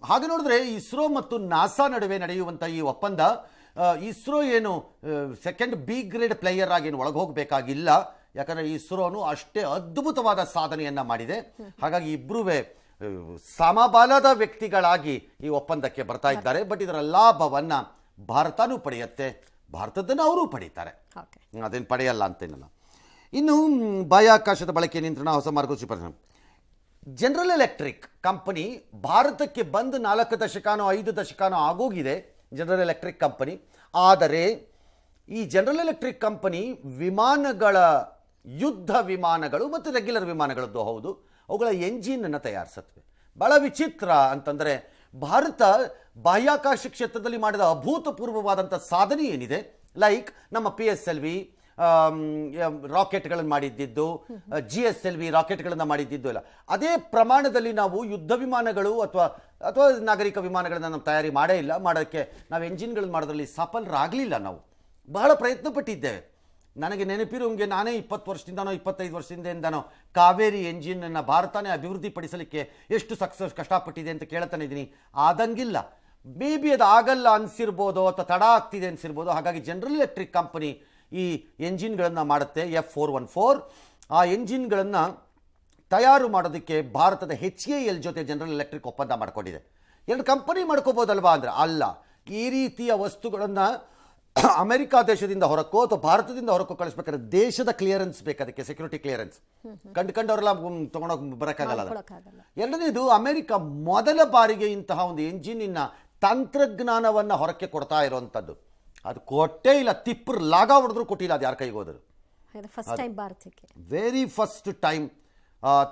ಹಾಗೆ ನೋಡಿದ್ರೆ ಇಸ್ರೋ ಮತ್ತು ನಾಸಾ ನಡುವೆ ನಡೆಯುವಂಥ ಈ ಒಪ್ಪಂದ ಇಸ್ರೋ ಏನು ಸೆಕೆಂಡ್ ಬಿ ಗ್ರೇಡ್ ಪ್ಲೇಯರ್ ಆಗಿ ಏನು ಒಳಗೆ ಹೋಗಬೇಕಾಗಿಲ್ಲ ಯಾಕಂದರೆ ಇಸ್ರೋನು ಅಷ್ಟೇ ಅದ್ಭುತವಾದ ಸಾಧನೆಯನ್ನು ಮಾಡಿದೆ ಹಾಗಾಗಿ ಇಬ್ಬರೂ ಸಮಬಲದ ವ್ಯಕ್ತಿಗಳಾಗಿ ಈ ಒಪ್ಪಂದಕ್ಕೆ ಬರ್ತಾ ಇದ್ದಾರೆ ಬಟ್ ಇದರ ಲಾಭವನ್ನು ಭಾರತನೂ ಪಡೆಯುತ್ತೆ ಭಾರತದನ್ನು ಅವರೂ ಪಡೀತಾರೆ ಅದೇನು ಪಡೆಯಲ್ಲ ಅಂತೇನಲ್ಲ ಇನ್ನು ಬಾಹ್ಯಾಕಾಶದ ಬಳಕೆ ನಿಯಂತ್ರಣ ಹೊಸ ಮಾರ್ಗಸೂಚಿ ಪ್ರಶ್ನೆ ಜನರಲ್ ಎಲೆಕ್ಟ್ರಿಕ್ ಕಂಪನಿ ಭಾರತಕ್ಕೆ ಬಂದು ನಾಲ್ಕು ದಶಕನೋ ಐದು ದಶಕನೋ ಆಗೋಗಿದೆ ಜನರಲ್ ಎಲೆಕ್ಟ್ರಿಕ್ ಕಂಪನಿ ಆದರೆ ಈ ಜನರಲ್ ಎಲೆಕ್ಟ್ರಿಕ್ ಕಂಪನಿ ವಿಮಾನಗಳ ಯುದ್ಧ ವಿಮಾನಗಳು ಮತ್ತು ರೆಗ್ಯುಲರ್ ವಿಮಾನಗಳದ್ದು ಹೌದು ಅವುಗಳ ಎಂಜಿನನ್ನು ತಯಾರಿಸತ್ವೆ ಭಾಳ ವಿಚಿತ್ರ ಅಂತಂದರೆ ಭಾರತ ಬಾಹ್ಯಾಕಾಶ ಕ್ಷೇತ್ರದಲ್ಲಿ ಮಾಡಿದ ಅಭೂತಪೂರ್ವವಾದಂಥ ಸಾಧನೆ ಏನಿದೆ ಲೈಕ್ ನಮ್ಮ ಪಿ ಎಸ್ ಎಲ್ ವಿ ರಾಕೆಟ್ಗಳನ್ನು ಮಾಡಿದ್ದಿದ್ದು ಜಿ ಎಸ್ ಎಲ್ ವಿ ರಾಕೆಟ್ಗಳನ್ನು ಮಾಡಿದ್ದಿದ್ದು ಇಲ್ಲ ಅದೇ ಪ್ರಮಾಣದಲ್ಲಿ ನಾವು ಯುದ್ಧ ವಿಮಾನಗಳು ಅಥವಾ ಅಥವಾ ನಾಗರಿಕ ವಿಮಾನಗಳನ್ನು ನಾವು ತಯಾರಿ ಮಾಡೇ ಇಲ್ಲ ಮಾಡೋಕ್ಕೆ ನಾವು ಎಂಜಿನ್ಗಳನ್ನು ಮಾಡೋದ್ರಲ್ಲಿ ಸಫಲರಾಗಲಿಲ್ಲ ನಾವು ಬಹಳ ಪ್ರಯತ್ನ ಪಟ್ಟಿದ್ದೇವೆ ನನಗೆ ನೆನಪಿರುವಂಗೆ ನಾನೇ ಇಪ್ಪತ್ತು ವರ್ಷದಿಂದನೋ ಇಪ್ಪತ್ತೈದು ವರ್ಷದಿಂದನೋ ಕಾವೇರಿ ಎಂಜಿನನ್ನು ಭಾರತನೇ ಅಭಿವೃದ್ಧಿಪಡಿಸಲಿಕ್ಕೆ ಎಷ್ಟು ಸಕ್ಸಸ್ ಕಷ್ಟಪಟ್ಟಿದೆ ಅಂತ ಕೇಳ್ತಾನೆ ಇದ್ದೀನಿ ಆದಂಗಿಲ್ಲ ಮೇ ಬಿ ಅದು ಆಗಲ್ಲ ಅನಿಸಿರ್ಬೋದು ಅಥವಾ ತಡ ಆಗ್ತಿದೆ ಅನಿಸಿರ್ಬೋದು ಹಾಗಾಗಿ ಜನರಲ್ ಎಲೆಕ್ಟ್ರಿಕ್ ಕಂಪನಿ ಈ ಎಂಜಿನ್ಗಳನ್ನು ಮಾಡುತ್ತೆ ಎಫ್ ಫೋರ್ ಒನ್ ಫೋರ್ ಆ ಎಂಜಿನ್ಗಳನ್ನು ತಯಾರು ಮಾಡೋದಕ್ಕೆ ಭಾರತದ ಹೆಚ್ ಎ ಎಲ್ ಜೊತೆ ಜನರಲ್ ಎಲೆಕ್ಟ್ರಿಕ್ ಒಪ್ಪಂದ ಮಾಡಿಕೊಂಡಿದೆ ಎರಡು ಕಂಪನಿ ಮಾಡ್ಕೋಬೋದಲ್ವಾ ಅಂದರೆ ಅಲ್ಲ ಈ ರೀತಿಯ ವಸ್ತುಗಳನ್ನು ಅಮೆರಿಕಾ ದೇಶದಿಂದ ಹೊರಕ್ಕೋ ಅಥವಾ ಭಾರತದಿಂದ ಹೊರಕ್ಕೋ ಕಳಿಸ್ಬೇಕಾದ್ರೆ ದೇಶದ ಕ್ಲಿಯರೆನ್ಸ್ ಬೇಕು ಅದಕ್ಕೆ ಸೆಕ್ಯೂರಿಟಿ ಕ್ಲಿಯರೆನ್ಸ್ ಕಂಡು ಅವರೆಲ್ಲ ತೊಗೊಂಡೋಗಿ ಬರೋಕ್ಕಾಗಲ್ಲ ಎರಡನೇದು ಅಮೆರಿಕ ಮೊದಲ ಬಾರಿಗೆ ಇಂತಹ ಒಂದು ಎಂಜಿನಿನ ತಂತ್ರಜ್ಞಾನವನ್ನು ಹೊರಕ್ಕೆ ಕೊಡ್ತಾ ಇರುವಂಥದ್ದು ಅದು ಕೊಟ್ಟೇ ಇಲ್ಲ ತಿಪ್ಪರು ಲಾಗ ಹೊಡೆದ್ರು ಕೊಟ್ಟಿಲ್ಲ ಅದು ಯಾರ ಕೈಗೆ ಹೋದರು ವೆರಿ ಫಸ್ಟ್ ಟೈಮ್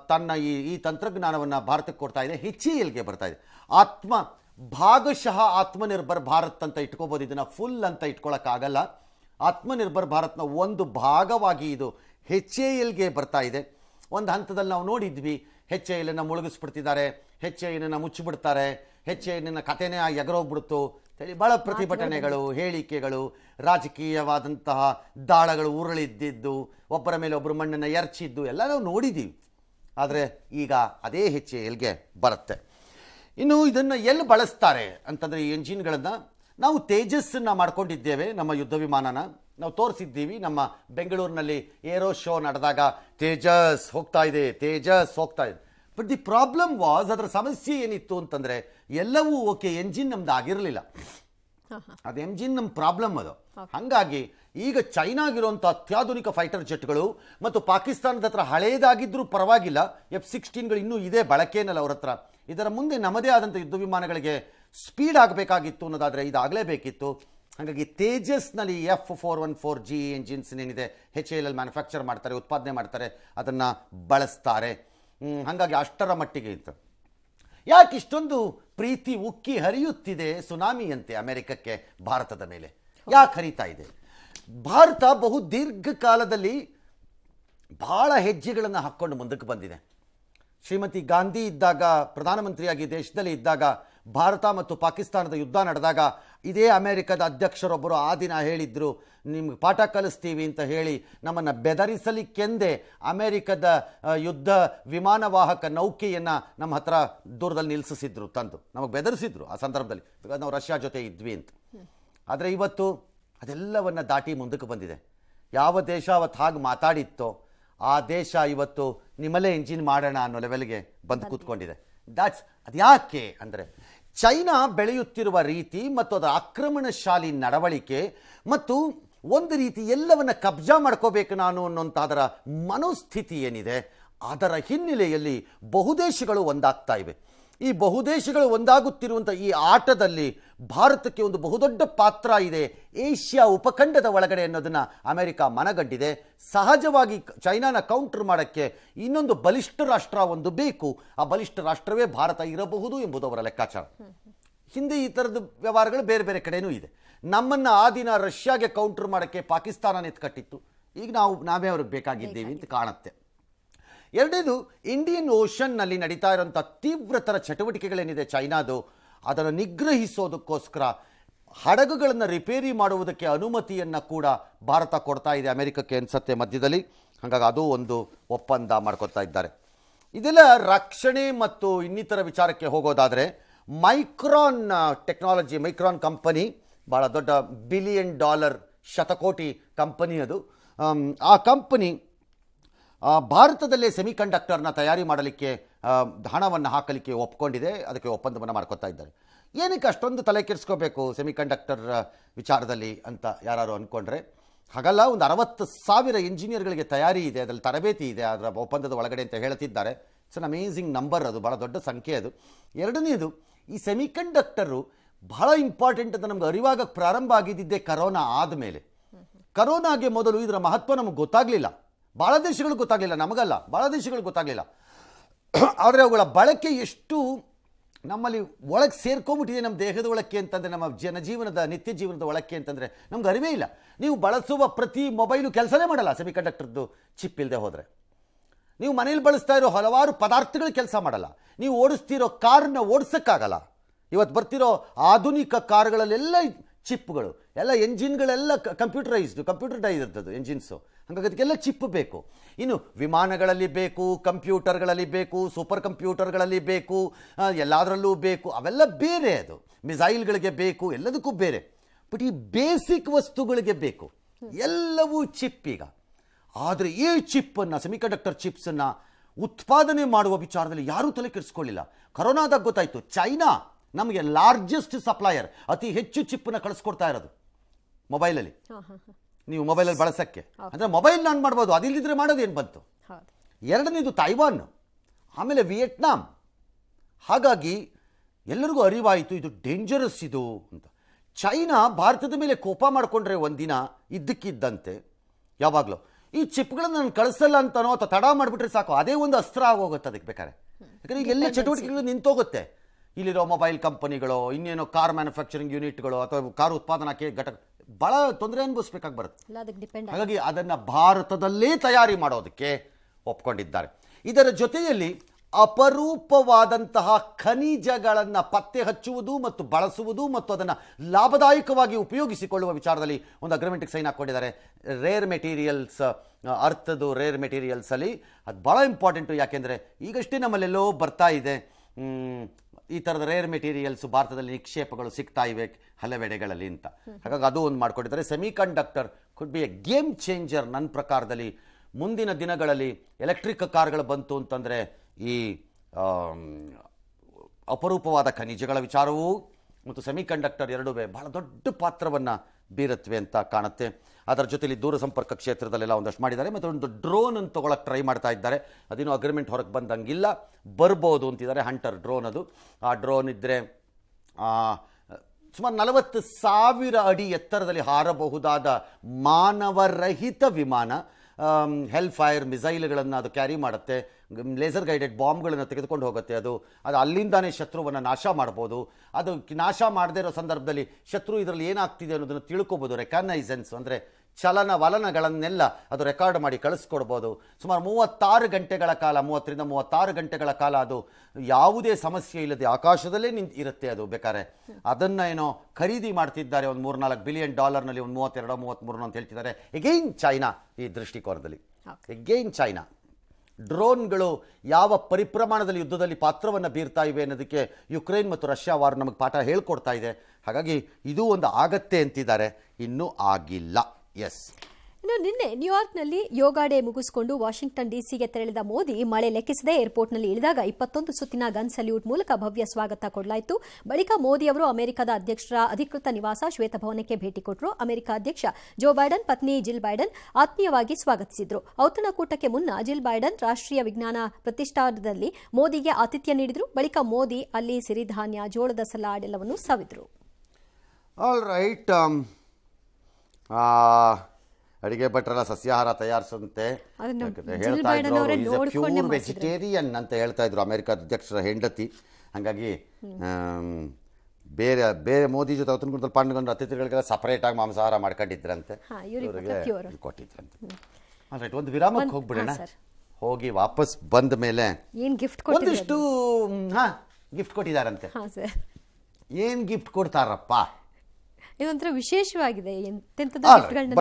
ತನ್ನ ಈ ಈ ತಂತ್ರಜ್ಞಾನವನ್ನು ಭಾರತಕ್ಕೆ ಕೊಡ್ತಾ ಇದೆ ಹೆಚ್ಚಿ ಎಲ್ಗೆ ಬರ್ತಾ ಇದೆ ಆತ್ಮ ಭಾಗಶಃ ಆತ್ಮನಿರ್ಭರ್ ಭಾರತ್ ಅಂತ ಇಟ್ಕೋಬೋದು ಇದನ್ನು ಫುಲ್ ಅಂತ ಇಟ್ಕೊಳ್ಳೋಕ್ಕಾಗಲ್ಲ ಆತ್ಮನಿರ್ಭರ್ ಭಾರತ್ನ ಒಂದು ಭಾಗವಾಗಿ ಇದು ಹೆಚ್ ಎ ಎಲ್ಗೆ ಬರ್ತಾ ಇದೆ ಒಂದು ಹಂತದಲ್ಲಿ ನಾವು ನೋಡಿದ್ವಿ ಹೆಚ್ ಎ ಎಲನ್ನು ಮುಳುಗಿಸ್ಬಿಡ್ತಿದ್ದಾರೆ ಹೆಚ್ ಎ ಎಲ್ನ ಮುಚ್ಚಿಬಿಡ್ತಾರೆ ಹೆಚ್ ಎ ಕತೆನೇ ಕಥೆನೇ ಎಗರೋಗ್ಬಿಡ್ತು ಹೇಳಿ ಭಾಳ ಪ್ರತಿಭಟನೆಗಳು ಹೇಳಿಕೆಗಳು ರಾಜಕೀಯವಾದಂತಹ ದಾಳಗಳು ಉರುಳಿದ್ದಿದ್ದು ಒಬ್ಬರ ಮೇಲೆ ಒಬ್ಬರು ಮಣ್ಣನ್ನು ಎರಚಿದ್ದು ಎಲ್ಲ ನಾವು ನೋಡಿದ್ದೀವಿ ಆದರೆ ಈಗ ಅದೇ ಹೆಚ್ ಎ ಎಲ್ಗೆ ಬರುತ್ತೆ ಇನ್ನು ಇದನ್ನು ಎಲ್ಲಿ ಬಳಸ್ತಾರೆ ಅಂತಂದರೆ ಈ ಎಂಜಿನ್ಗಳನ್ನು ನಾವು ತೇಜಸ್ಸನ್ನು ಮಾಡ್ಕೊಂಡಿದ್ದೇವೆ ನಮ್ಮ ಯುದ್ಧ ವಿಮಾನನ ನಾವು ತೋರಿಸಿದ್ದೀವಿ ನಮ್ಮ ಬೆಂಗಳೂರಿನಲ್ಲಿ ಏರೋ ಶೋ ನಡೆದಾಗ ತೇಜಸ್ ಹೋಗ್ತಾ ಇದೆ ತೇಜಸ್ ಹೋಗ್ತಾ ಇದೆ ಬಟ್ ದಿ ಪ್ರಾಬ್ಲಮ್ ವಾಸ್ ಅದರ ಸಮಸ್ಯೆ ಏನಿತ್ತು ಅಂತಂದರೆ ಎಲ್ಲವೂ ಓಕೆ ಎಂಜಿನ್ ನಮ್ದು ಆಗಿರಲಿಲ್ಲ ಅದು ಎಂಜಿನ್ ನಮ್ಮ ಪ್ರಾಬ್ಲಮ್ ಅದು ಹಾಗಾಗಿ ಈಗ ಚೈನಾಗಿರುವಂಥ ಅತ್ಯಾಧುನಿಕ ಫೈಟರ್ ಜೆಟ್ಗಳು ಮತ್ತು ಪಾಕಿಸ್ತಾನದ ಹತ್ರ ಹಳೇದಾಗಿದ್ದರೂ ಪರವಾಗಿಲ್ಲ ಎಫ್ ಸಿಕ್ಸ್ಟೀನ್ಗಳು ಇನ್ನೂ ಇದೆ ಬಳಕೆನಲ್ಲ ಅವ್ರ ಹತ್ರ ಇದರ ಮುಂದೆ ನಮ್ಮದೇ ಆದಂಥ ಯುದ್ಧ ವಿಮಾನಗಳಿಗೆ ಸ್ಪೀಡ್ ಆಗಬೇಕಾಗಿತ್ತು ಅನ್ನೋದಾದರೆ ಇದಾಗಲೇಬೇಕಿತ್ತು ಹಾಗಾಗಿ ತೇಜಸ್ನಲ್ಲಿ F four one four G engines ಏನಿದೆ ಹೆಚ್ ಎಲ್ ಎಲ್ ಮ್ಯಾನುಫ್ಯಾಕ್ಚರ್ ಮಾಡ್ತಾರೆ ಉತ್ಪಾದನೆ ಮಾಡ್ತಾರೆ ಅದನ್ನು ಬಳಸ್ತಾರೆ ಹಾಗಾಗಿ ಅಷ್ಟರ ಮಟ್ಟಿಗೆ ಇತ್ತು ಯಾಕೆ ಇಷ್ಟೊಂದು ಪ್ರೀತಿ ಉಕ್ಕಿ ಹರಿಯುತ್ತಿದೆ ಸುನಾಮಿಯಂತೆ ಅಮೆರಿಕಕ್ಕೆ ಭಾರತದ ಮೇಲೆ ಯಾಕೆ ಹರಿತಾ ಇದೆ ಭಾರತ ಬಹು ದೀರ್ಘಕಾಲದಲ್ಲಿ ಭಾಳ ಹೆಜ್ಜೆಗಳನ್ನು ಹಾಕ್ಕೊಂಡು ಮುಂದಕ್ಕೆ ಬಂದಿದೆ ಶ್ರೀಮತಿ ಗಾಂಧಿ ಇದ್ದಾಗ ಪ್ರಧಾನಮಂತ್ರಿಯಾಗಿ ದೇಶದಲ್ಲಿ ಇದ್ದಾಗ ಭಾರತ ಮತ್ತು ಪಾಕಿಸ್ತಾನದ ಯುದ್ಧ ನಡೆದಾಗ ಇದೇ ಅಮೆರಿಕದ ಅಧ್ಯಕ್ಷರೊಬ್ಬರು ಆ ದಿನ ಹೇಳಿದ್ರು ನಿಮ್ಗೆ ಪಾಠ ಕಲಿಸ್ತೀವಿ ಅಂತ ಹೇಳಿ ನಮ್ಮನ್ನು ಬೆದರಿಸಲಿಕ್ಕೆಂದೇ ಅಮೆರಿಕದ ಯುದ್ಧ ವಿಮಾನವಾಹಕ ನೌಕೆಯನ್ನು ನಮ್ಮ ಹತ್ರ ದೂರದಲ್ಲಿ ನಿಲ್ಲಿಸಿದ್ರು ತಂದು ನಮಗೆ ಬೆದರಿಸಿದ್ರು ಆ ಸಂದರ್ಭದಲ್ಲಿ ನಾವು ರಷ್ಯಾ ಜೊತೆ ಇದ್ವಿ ಅಂತ ಆದರೆ ಇವತ್ತು ಅದೆಲ್ಲವನ್ನು ದಾಟಿ ಮುಂದಕ್ಕೆ ಬಂದಿದೆ ಯಾವ ದೇಶ ಅವತ್ತು ಹಾಗೆ ಮಾತಾಡಿತ್ತೋ ಆ ದೇಶ ಇವತ್ತು ನಿಮ್ಮಲ್ಲೇ ಇಂಜಿನ್ ಮಾಡೋಣ ಅನ್ನೋ ಲೆವೆಲ್ಗೆ ಬಂದು ಕೂತ್ಕೊಂಡಿದೆ ದಾಟ್ಸ್ ಅದ್ಯಾಕೆ ಅಂದರೆ ಚೈನಾ ಬೆಳೆಯುತ್ತಿರುವ ರೀತಿ ಮತ್ತು ಅದರ ಆಕ್ರಮಣಶಾಲಿ ನಡವಳಿಕೆ ಮತ್ತು ಒಂದು ರೀತಿ ಎಲ್ಲವನ್ನ ಕಬ್ಜಾ ಮಾಡ್ಕೋಬೇಕು ನಾನು ಅದರ ಮನೋಸ್ಥಿತಿ ಏನಿದೆ ಅದರ ಹಿನ್ನೆಲೆಯಲ್ಲಿ ಬಹುದೇಶಗಳು ಒಂದಾಗ್ತಾ ಇವೆ ಈ ಬಹುದೇಶಗಳು ಒಂದಾಗುತ್ತಿರುವಂಥ ಈ ಆಟದಲ್ಲಿ ಭಾರತಕ್ಕೆ ಒಂದು ಬಹುದೊಡ್ಡ ಪಾತ್ರ ಇದೆ ಏಷ್ಯಾ ಉಪಖಂಡದ ಒಳಗಡೆ ಅನ್ನೋದನ್ನು ಅಮೆರಿಕ ಮನಗಂಡಿದೆ ಸಹಜವಾಗಿ ಚೈನಾನ ಕೌಂಟರ್ ಮಾಡೋಕ್ಕೆ ಇನ್ನೊಂದು ಬಲಿಷ್ಠ ರಾಷ್ಟ್ರ ಒಂದು ಬೇಕು ಆ ಬಲಿಷ್ಠ ರಾಷ್ಟ್ರವೇ ಭಾರತ ಇರಬಹುದು ಎಂಬುದು ಅವರ ಲೆಕ್ಕಾಚಾರ ಹಿಂದೆ ಈ ಥರದ ವ್ಯವಹಾರಗಳು ಬೇರೆ ಬೇರೆ ಕಡೆಯೂ ಇದೆ ನಮ್ಮನ್ನು ಆ ದಿನ ರಷ್ಯಾಗೆ ಕೌಂಟರ್ ಮಾಡೋಕ್ಕೆ ಪಾಕಿಸ್ತಾನ ನೆತ್ಕಟ್ಟಿತ್ತು ಈಗ ನಾವು ನಾವೇ ಅವ್ರಿಗೆ ಬೇಕಾಗಿದ್ದೇವೆ ಅಂತ ಕಾಣುತ್ತೆ ಎರಡನೇದು ಇಂಡಿಯನ್ ಓಷನ್ನಲ್ಲಿ ನಡೀತಾ ಇರೋಂಥ ತೀವ್ರತರ ಚಟುವಟಿಕೆಗಳೇನಿದೆ ಚೈನಾದು ಅದನ್ನು ನಿಗ್ರಹಿಸೋದಕ್ಕೋಸ್ಕರ ಹಡಗುಗಳನ್ನು ರಿಪೇರಿ ಮಾಡುವುದಕ್ಕೆ ಅನುಮತಿಯನ್ನು ಕೂಡ ಭಾರತ ಕೊಡ್ತಾ ಇದೆ ಅಮೆರಿಕಕ್ಕೆ ಅನಿಸತ್ತೆ ಮಧ್ಯದಲ್ಲಿ ಹಾಗಾಗಿ ಅದು ಒಂದು ಒಪ್ಪಂದ ಮಾಡ್ಕೊತಾ ಇದ್ದಾರೆ ಇದೆಲ್ಲ ರಕ್ಷಣೆ ಮತ್ತು ಇನ್ನಿತರ ವಿಚಾರಕ್ಕೆ ಹೋಗೋದಾದರೆ ಮೈಕ್ರಾನ್ ಟೆಕ್ನಾಲಜಿ ಮೈಕ್ರಾನ್ ಕಂಪನಿ ಭಾಳ ದೊಡ್ಡ ಬಿಲಿಯನ್ ಡಾಲರ್ ಶತಕೋಟಿ ಕಂಪನಿ ಅದು ಆ ಕಂಪನಿ ಭಾರತದಲ್ಲೇ ಸೆಮಿ ಕಂಡಕ್ಟರ್ನ ತಯಾರಿ ಮಾಡಲಿಕ್ಕೆ ಹಣವನ್ನು ಹಾಕಲಿಕ್ಕೆ ಒಪ್ಕೊಂಡಿದೆ ಅದಕ್ಕೆ ಒಪ್ಪಂದವನ್ನು ಮಾಡ್ಕೊತಾ ಇದ್ದಾರೆ ಏನಕ್ಕೆ ಅಷ್ಟೊಂದು ತಲೆ ಕೆಡಿಸ್ಕೋಬೇಕು ಸೆಮಿ ಕಂಡಕ್ಟರ್ ವಿಚಾರದಲ್ಲಿ ಅಂತ ಯಾರು ಅಂದ್ಕೊಂಡ್ರೆ ಹಾಗಲ್ಲ ಒಂದು ಅರವತ್ತು ಸಾವಿರ ಇಂಜಿನಿಯರ್ಗಳಿಗೆ ತಯಾರಿ ಇದೆ ಅದರಲ್ಲಿ ತರಬೇತಿ ಇದೆ ಅದರ ಒಪ್ಪಂದದ ಒಳಗಡೆ ಅಂತ ಹೇಳ್ತಿದ್ದಾರೆ ಇಟ್ಸ್ ಅನ್ ಅಮೇಝಿಂಗ್ ನಂಬರ್ ಅದು ಭಾಳ ದೊಡ್ಡ ಸಂಖ್ಯೆ ಅದು ಎರಡನೇದು ಈ ಸೆಮಿ ಕಂಡಕ್ಟರು ಬಹಳ ಇಂಪಾರ್ಟೆಂಟ್ ಅಂತ ನಮ್ಗೆ ಅರಿವಾಗಕ್ಕೆ ಪ್ರಾರಂಭ ಆಗಿದ್ದಿದ್ದೆ ಕರೋನಾ ಆದಮೇಲೆ ಕರೋನಾಗೆ ಮೊದಲು ಇದರ ಮಹತ್ವ ನಮಗೆ ಗೊತ್ತಾಗಲಿಲ್ಲ ಭಾಳ ದೇಶಗಳು ಗೊತ್ತಾಗಲಿಲ್ಲ ನಮಗಲ್ಲ ಭಾಳ ದೇಶಗಳು ಗೊತ್ತಾಗಲಿಲ್ಲ ಆದರೆ ಅವುಗಳ ಬಳಕೆ ಎಷ್ಟು ನಮ್ಮಲ್ಲಿ ಒಳಗೆ ಸೇರ್ಕೊಂಬಿಟ್ಟಿದೆ ನಮ್ಮ ದೇಹದ ಒಳಕ್ಕೆ ಅಂತಂದರೆ ನಮ್ಮ ಜನಜೀವನದ ನಿತ್ಯ ಜೀವನದ ಒಳಕ್ಕೆ ಅಂತಂದರೆ ನಮ್ಗೆ ಅರಿವೇ ಇಲ್ಲ ನೀವು ಬಳಸುವ ಪ್ರತಿ ಮೊಬೈಲು ಕೆಲಸನೇ ಮಾಡಲ್ಲ ಸೆಮಿ ಕಂಡಕ್ಟರ್ದು ಚಿಪ್ ಇಲ್ಲದೆ ಹೋದರೆ ನೀವು ಮನೇಲಿ ಬಳಸ್ತಾ ಇರೋ ಹಲವಾರು ಪದಾರ್ಥಗಳು ಕೆಲಸ ಮಾಡಲ್ಲ ನೀವು ಓಡಿಸ್ತಿರೋ ಕಾರನ್ನ ಓಡಿಸೋಕ್ಕಾಗಲ್ಲ ಇವತ್ತು ಬರ್ತಿರೋ ಆಧುನಿಕ ಕಾರ್ಗಳಲ್ಲೆಲ್ಲ ಚಿಪ್ಗಳು ಎಲ್ಲ ಎಂಜಿನ್ಗಳೆಲ್ಲ ಕಂಪ್ಯೂಟರೈಸ್ಡ್ ಕಂಪ್ಯೂಟರ್ಡೈಸ್ ಇರ್ತದೆ ಎಂಜಿನ್ಸು ಹಾಗಾಗಿ ಅದಕ್ಕೆಲ್ಲ ಚಿಪ್ ಬೇಕು ಇನ್ನು ವಿಮಾನಗಳಲ್ಲಿ ಬೇಕು ಕಂಪ್ಯೂಟರ್ಗಳಲ್ಲಿ ಬೇಕು ಸೂಪರ್ ಕಂಪ್ಯೂಟರ್ಗಳಲ್ಲಿ ಬೇಕು ಎಲ್ಲದರಲ್ಲೂ ಬೇಕು ಅವೆಲ್ಲ ಬೇರೆ ಅದು ಮಿಸೈಲ್ಗಳಿಗೆ ಬೇಕು ಎಲ್ಲದಕ್ಕೂ ಬೇರೆ ಬಟ್ ಈ ಬೇಸಿಕ್ ವಸ್ತುಗಳಿಗೆ ಬೇಕು ಎಲ್ಲವೂ ಚಿಪ್ ಈಗ ಆದರೆ ಈ ಚಿಪ್ಪನ್ನು ಸೆಮಿಕಂಡಕ್ಟರ್ ಚಿಪ್ಸನ್ನು ಉತ್ಪಾದನೆ ಮಾಡುವ ವಿಚಾರದಲ್ಲಿ ಯಾರೂ ತಲೆ ಕೆಡಿಸ್ಕೊಳ್ಳಿಲ್ಲ ಕರೋನಾದಾಗ ಗೊತ್ತಾಯಿತು ಚೈನಾ ನಮಗೆ ಲಾರ್ಜೆಸ್ಟ್ ಸಪ್ಲೈಯರ್ ಅತಿ ಹೆಚ್ಚು ಚಿಪ್ಪನ್ನು ಕಳಿಸ್ಕೊಡ್ತಾ ಇರೋದು ಮೊಬೈಲಲ್ಲಿ ನೀವು ಮೊಬೈಲಲ್ಲಿ ಬಳಸೋಕ್ಕೆ ಅಂದರೆ ಮೊಬೈಲ್ ನಾನು ಮಾಡ್ಬೋದು ಅದಿಲ್ಲದಿದ್ರೆ ಏನು ಬಂತು ಎರಡನೇದು ತೈವಾನ್ ಆಮೇಲೆ ವಿಯೆಟ್ನಾಂ ಹಾಗಾಗಿ ಎಲ್ಲರಿಗೂ ಅರಿವಾಯಿತು ಇದು ಡೇಂಜರಸ್ ಇದು ಅಂತ ಚೈನಾ ಭಾರತದ ಮೇಲೆ ಕೋಪ ಮಾಡಿಕೊಂಡ್ರೆ ಒಂದಿನ ಇದ್ದಕ್ಕಿದ್ದಂತೆ ಯಾವಾಗಲೂ ಈ ಚಿಪ್ಗಳನ್ನು ನಾನು ಕಳಿಸಲ್ಲ ಅಂತನೋ ಅಥವಾ ತಡ ಮಾಡಿಬಿಟ್ರೆ ಸಾಕು ಅದೇ ಒಂದು ಅಸ್ತ್ರ ಆಗೋಗುತ್ತೆ ಅದಕ್ಕೆ ಬೇಕಾದ್ರೆ ಯಾಕಂದರೆ ಈಗ ಎಲ್ಲ ಚಟುವಟಿಕೆಗಳು ನಿಂತೋಗುತ್ತೆ ಇಲ್ಲಿರೋ ಮೊಬೈಲ್ ಕಂಪನಿಗಳು ಇನ್ನೇನೋ ಕಾರ್ ಮ್ಯಾನುಫ್ಯಾಕ್ಚರಿಂಗ್ ಯೂನಿಟ್ಗಳು ಅಥವಾ ಕಾರ್ ಉತ್ಪಾದನಾ ಘಟಕ ಬಹಳ ತೊಂದರೆ ಅನುಭವಿಸ್ಬೇಕಾಗಿ ಬರುತ್ತೆ ಹಾಗಾಗಿ ಅದನ್ನು ಭಾರತದಲ್ಲೇ ತಯಾರಿ ಮಾಡೋದಕ್ಕೆ ಒಪ್ಕೊಂಡಿದ್ದಾರೆ ಇದರ ಜೊತೆಯಲ್ಲಿ ಅಪರೂಪವಾದಂತಹ ಖನಿಜಗಳನ್ನು ಪತ್ತೆ ಹಚ್ಚುವುದು ಮತ್ತು ಬಳಸುವುದು ಮತ್ತು ಅದನ್ನು ಲಾಭದಾಯಕವಾಗಿ ಉಪಯೋಗಿಸಿಕೊಳ್ಳುವ ವಿಚಾರದಲ್ಲಿ ಒಂದು ಅಗ್ರಿಮೆಂಟ್ಗೆ ಸೈನ್ ಹಾಕ್ಕೊಂಡಿದ್ದಾರೆ ರೇರ್ ಮೆಟೀರಿಯಲ್ಸ್ ಅರ್ಥದ್ದು ರೇರ್ ಮೆಟೀರಿಯಲ್ಸಲ್ಲಿ ಅದು ಭಾಳ ಇಂಪಾರ್ಟೆಂಟು ಯಾಕೆಂದರೆ ಈಗಷ್ಟೇ ನಮ್ಮಲ್ಲೆಲ್ಲೋ ಬರ್ತಾ ಇದೆ ಈ ಥರದ ರೇರ್ ಮೆಟೀರಿಯಲ್ಸ್ ಭಾರತದಲ್ಲಿ ನಿಕ್ಷೇಪಗಳು ಸಿಗ್ತಾ ಇವೆ ಹಲವೆಡೆಗಳಲ್ಲಿ ಅಂತ ಹಾಗಾಗಿ ಅದು ಒಂದು ಮಾಡ್ಕೊಂಡಿದ್ದಾರೆ semiconductor could be a game changer ನನ್ನ ಪ್ರಕಾರದಲ್ಲಿ ಮುಂದಿನ ದಿನಗಳಲ್ಲಿ ಎಲೆಕ್ಟ್ರಿಕ್ ಕಾರ್ಗಳು ಬಂತು ಅಂತಂದರೆ ಈ ಅಪರೂಪವಾದ ಖನಿಜಗಳ ವಿಚಾರವೂ ಮತ್ತು ಸೆಮಿ ಕಂಡಕ್ಟರ್ ಎರಡೂ ಬಹಳ ದೊಡ್ಡ ಪಾತ್ರವನ್ನು ಬೀರತ್ವೆ ಅಂತ ಕಾಣುತ್ತೆ ಅದರ ಜೊತೆಯಲ್ಲಿ ದೂರ ಸಂಪರ್ಕ ಕ್ಷೇತ್ರದಲ್ಲೆಲ್ಲ ಒಂದಷ್ಟು ಮಾಡಿದ್ದಾರೆ ಮತ್ತು ಒಂದು ಅನ್ನು ತೊಗೊಳಕ್ಕೆ ಟ್ರೈ ಮಾಡ್ತಾ ಇದ್ದಾರೆ ಅದೇನು ಅಗ್ರಿಮೆಂಟ್ ಹೊರಗೆ ಬಂದಂಗಿಲ್ಲ ಬರ್ಬೋದು ಅಂತಿದ್ದಾರೆ ಹಂಟರ್ ಡ್ರೋನ್ ಅದು ಆ ಡ್ರೋನ್ ಇದ್ದರೆ ಸುಮಾರು ನಲವತ್ತು ಸಾವಿರ ಅಡಿ ಎತ್ತರದಲ್ಲಿ ಹಾರಬಹುದಾದ ಮಾನವರಹಿತ ವಿಮಾನ ಹೆಲ್ ಫೈರ್ ಮಿಸೈಲ್ಗಳನ್ನು ಅದು ಕ್ಯಾರಿ ಮಾಡುತ್ತೆ ಲೇಸರ್ ಗೈಡೆಡ್ ಬಾಂಬ್ಗಳನ್ನು ತೆಗೆದುಕೊಂಡು ಹೋಗುತ್ತೆ ಅದು ಅದು ಅಲ್ಲಿಂದಾನೇ ಶತ್ರುವನ್ನು ನಾಶ ಮಾಡ್ಬೋದು ಅದು ನಾಶ ಮಾಡದೇ ಇರೋ ಸಂದರ್ಭದಲ್ಲಿ ಶತ್ರು ಇದರಲ್ಲಿ ಏನಾಗ್ತಿದೆ ಅನ್ನೋದನ್ನು ತಿಳ್ಕೊಬೋದು ರೆಕಾಗ್ನೈಸೆನ್ಸ್ ಅಂದರೆ ಚಲನವಲನಗಳನ್ನೆಲ್ಲ ಅದು ರೆಕಾರ್ಡ್ ಮಾಡಿ ಕಳಿಸ್ಕೊಡ್ಬೋದು ಸುಮಾರು ಮೂವತ್ತಾರು ಗಂಟೆಗಳ ಕಾಲ ಮೂವತ್ತರಿಂದ ಮೂವತ್ತಾರು ಗಂಟೆಗಳ ಕಾಲ ಅದು ಯಾವುದೇ ಸಮಸ್ಯೆ ಇಲ್ಲದೆ ಆಕಾಶದಲ್ಲೇ ನಿಂತು ಇರುತ್ತೆ ಅದು ಬೇಕಾರೆ ಅದನ್ನು ಏನೋ ಖರೀದಿ ಮಾಡ್ತಿದ್ದಾರೆ ಒಂದು ಮೂರ್ನಾಲ್ಕು ಬಿಲಿಯನ್ ಡಾಲರ್ನಲ್ಲಿ ಒಂದು ಮೂವತ್ತೆರಡು ಮೂರು ಅಂತ ಹೇಳ್ತಿದ್ದಾರೆ ಎಗೈನ್ ಚೈನಾ ಈ ದೃಷ್ಟಿಕೋನದಲ್ಲಿ ಎಗೈನ್ ಚೈನಾ ಡ್ರೋನ್ಗಳು ಯಾವ ಪರಿಪ್ರಮಾಣದಲ್ಲಿ ಯುದ್ಧದಲ್ಲಿ ಪಾತ್ರವನ್ನು ಬೀರ್ತಾ ಇವೆ ಅನ್ನೋದಕ್ಕೆ ಯುಕ್ರೇನ್ ಮತ್ತು ರಷ್ಯಾ ವಾರ್ ನಮಗೆ ಪಾಠ ಹೇಳ್ಕೊಡ್ತಾ ಇದೆ ಹಾಗಾಗಿ ಇದು ಒಂದು ಆಗತ್ತೆ ಅಂತಿದ್ದಾರೆ ಇನ್ನೂ ಆಗಿಲ್ಲ ಎಸ್ ಇನ್ನು ನಿನ್ನೆ ನ್ಯೂಯಾರ್ಕ್ನಲ್ಲಿ ಯೋಗಾ ಡೇ ಮುಗಿಸಿಕೊಂಡು ವಾಷಿಂಗ್ಟನ್ ಡಿಸಿಗೆ ತೆರಳಿದ ಮೋದಿ ಮಳೆ ಲೆಕ್ಕಿಸದೆ ಏರ್ಪೋರ್ಟ್ನಲ್ಲಿ ಇಳಿದಾಗ ಇಪ್ಪತ್ತೊಂದು ಸುತ್ತಿನ ಗನ್ ಸಲ್ಯೂಟ್ ಮೂಲಕ ಭವ್ಯ ಸ್ವಾಗತ ಕೊಡಲಾಯಿತು ಬಳಿಕ ಮೋದಿ ಅವರು ಅಮೆರಿಕದ ಅಧ್ಯಕ್ಷರ ಅಧಿಕೃತ ನಿವಾಸ ಶ್ವೇತಭವನಕ್ಕೆ ಭೇಟಿ ಕೊಟ್ಟರು ಅಮೆರಿಕ ಅಧ್ಯಕ್ಷ ಜೋ ಬೈಡನ್ ಪತ್ನಿ ಜಿಲ್ ಬೈಡನ್ ಆತ್ಮೀಯವಾಗಿ ಸ್ವಾಗತಿಸಿದರು ಔತಣಕೂಟಕ್ಕೆ ಮುನ್ನ ಜಿಲ್ ಬೈಡನ್ ರಾಷ್ಟ್ರೀಯ ವಿಜ್ಞಾನ ಪ್ರತಿಷ್ಠಾನದಲ್ಲಿ ಮೋದಿಗೆ ಆತಿಥ್ಯ ನೀಡಿದರು ಬಳಿಕ ಮೋದಿ ಅಲ್ಲಿ ಸಿರಿಧಾನ್ಯ ಜೋಳದ ಸಲಾಡ್ ಎಲ್ಲವನ್ನು ಸವಿದರು ಅಡಿಗೆ ಭಟ್ರೆಲ್ಲ ಸಸ್ಯಾಹಾರ ತಯಾರಿಸಂತೆ ಹೇಳ್ತಾ ಇದ್ರು ಪ್ಯೂರ್ ವೆಜಿಟೇರಿಯನ್ ಅಂತ ಹೇಳ್ತಾ ಇದ್ರು ಅಮೆರಿಕ ಅಧ್ಯಕ್ಷರ ಹೆಂಡತಿ ಹಂಗಾಗಿ ಬೇರೆ ಬೇರೆ ಮೋದಿ ಜೊತೆ ಅವತ್ತಿನ ಪಾಂಡುಗಂಡು ಅತಿಥಿಗಳಿಗೆಲ್ಲ ಸಪರೇಟ್ ಆಗಿ ಮಾಂಸಾಹಾರ ಮಾಡ್ಕೊಂಡಿದ್ರಂತೆ ಕೊಟ್ಟಿದ್ರಂತೆ ಆಲ್ರೈಟ್ ಒಂದು ವಿರಾಮಕ್ಕೆ ಹೋಗ್ಬಿಡೋಣ ಹೋಗಿ ವಾಪಸ್ ಬಂದ ಮೇಲೆ ಏನು ಗಿಫ್ಟ್ ಒಂದಿಷ್ಟು ಹಾ ಗಿಫ್ಟ್ ಕೊಟ್ಟಿದಾರಂತೆ ಏನು ಗಿಫ್ಟ್ ಕೊಡ್ತಾರಪ್ಪ ಇದೊಂಥರ ವಿಶೇಷವಾಗಿದೆ ಎಂತೆಂಥದ್ದು ಗಿಫ್ಟ್ಗಳನ್ನ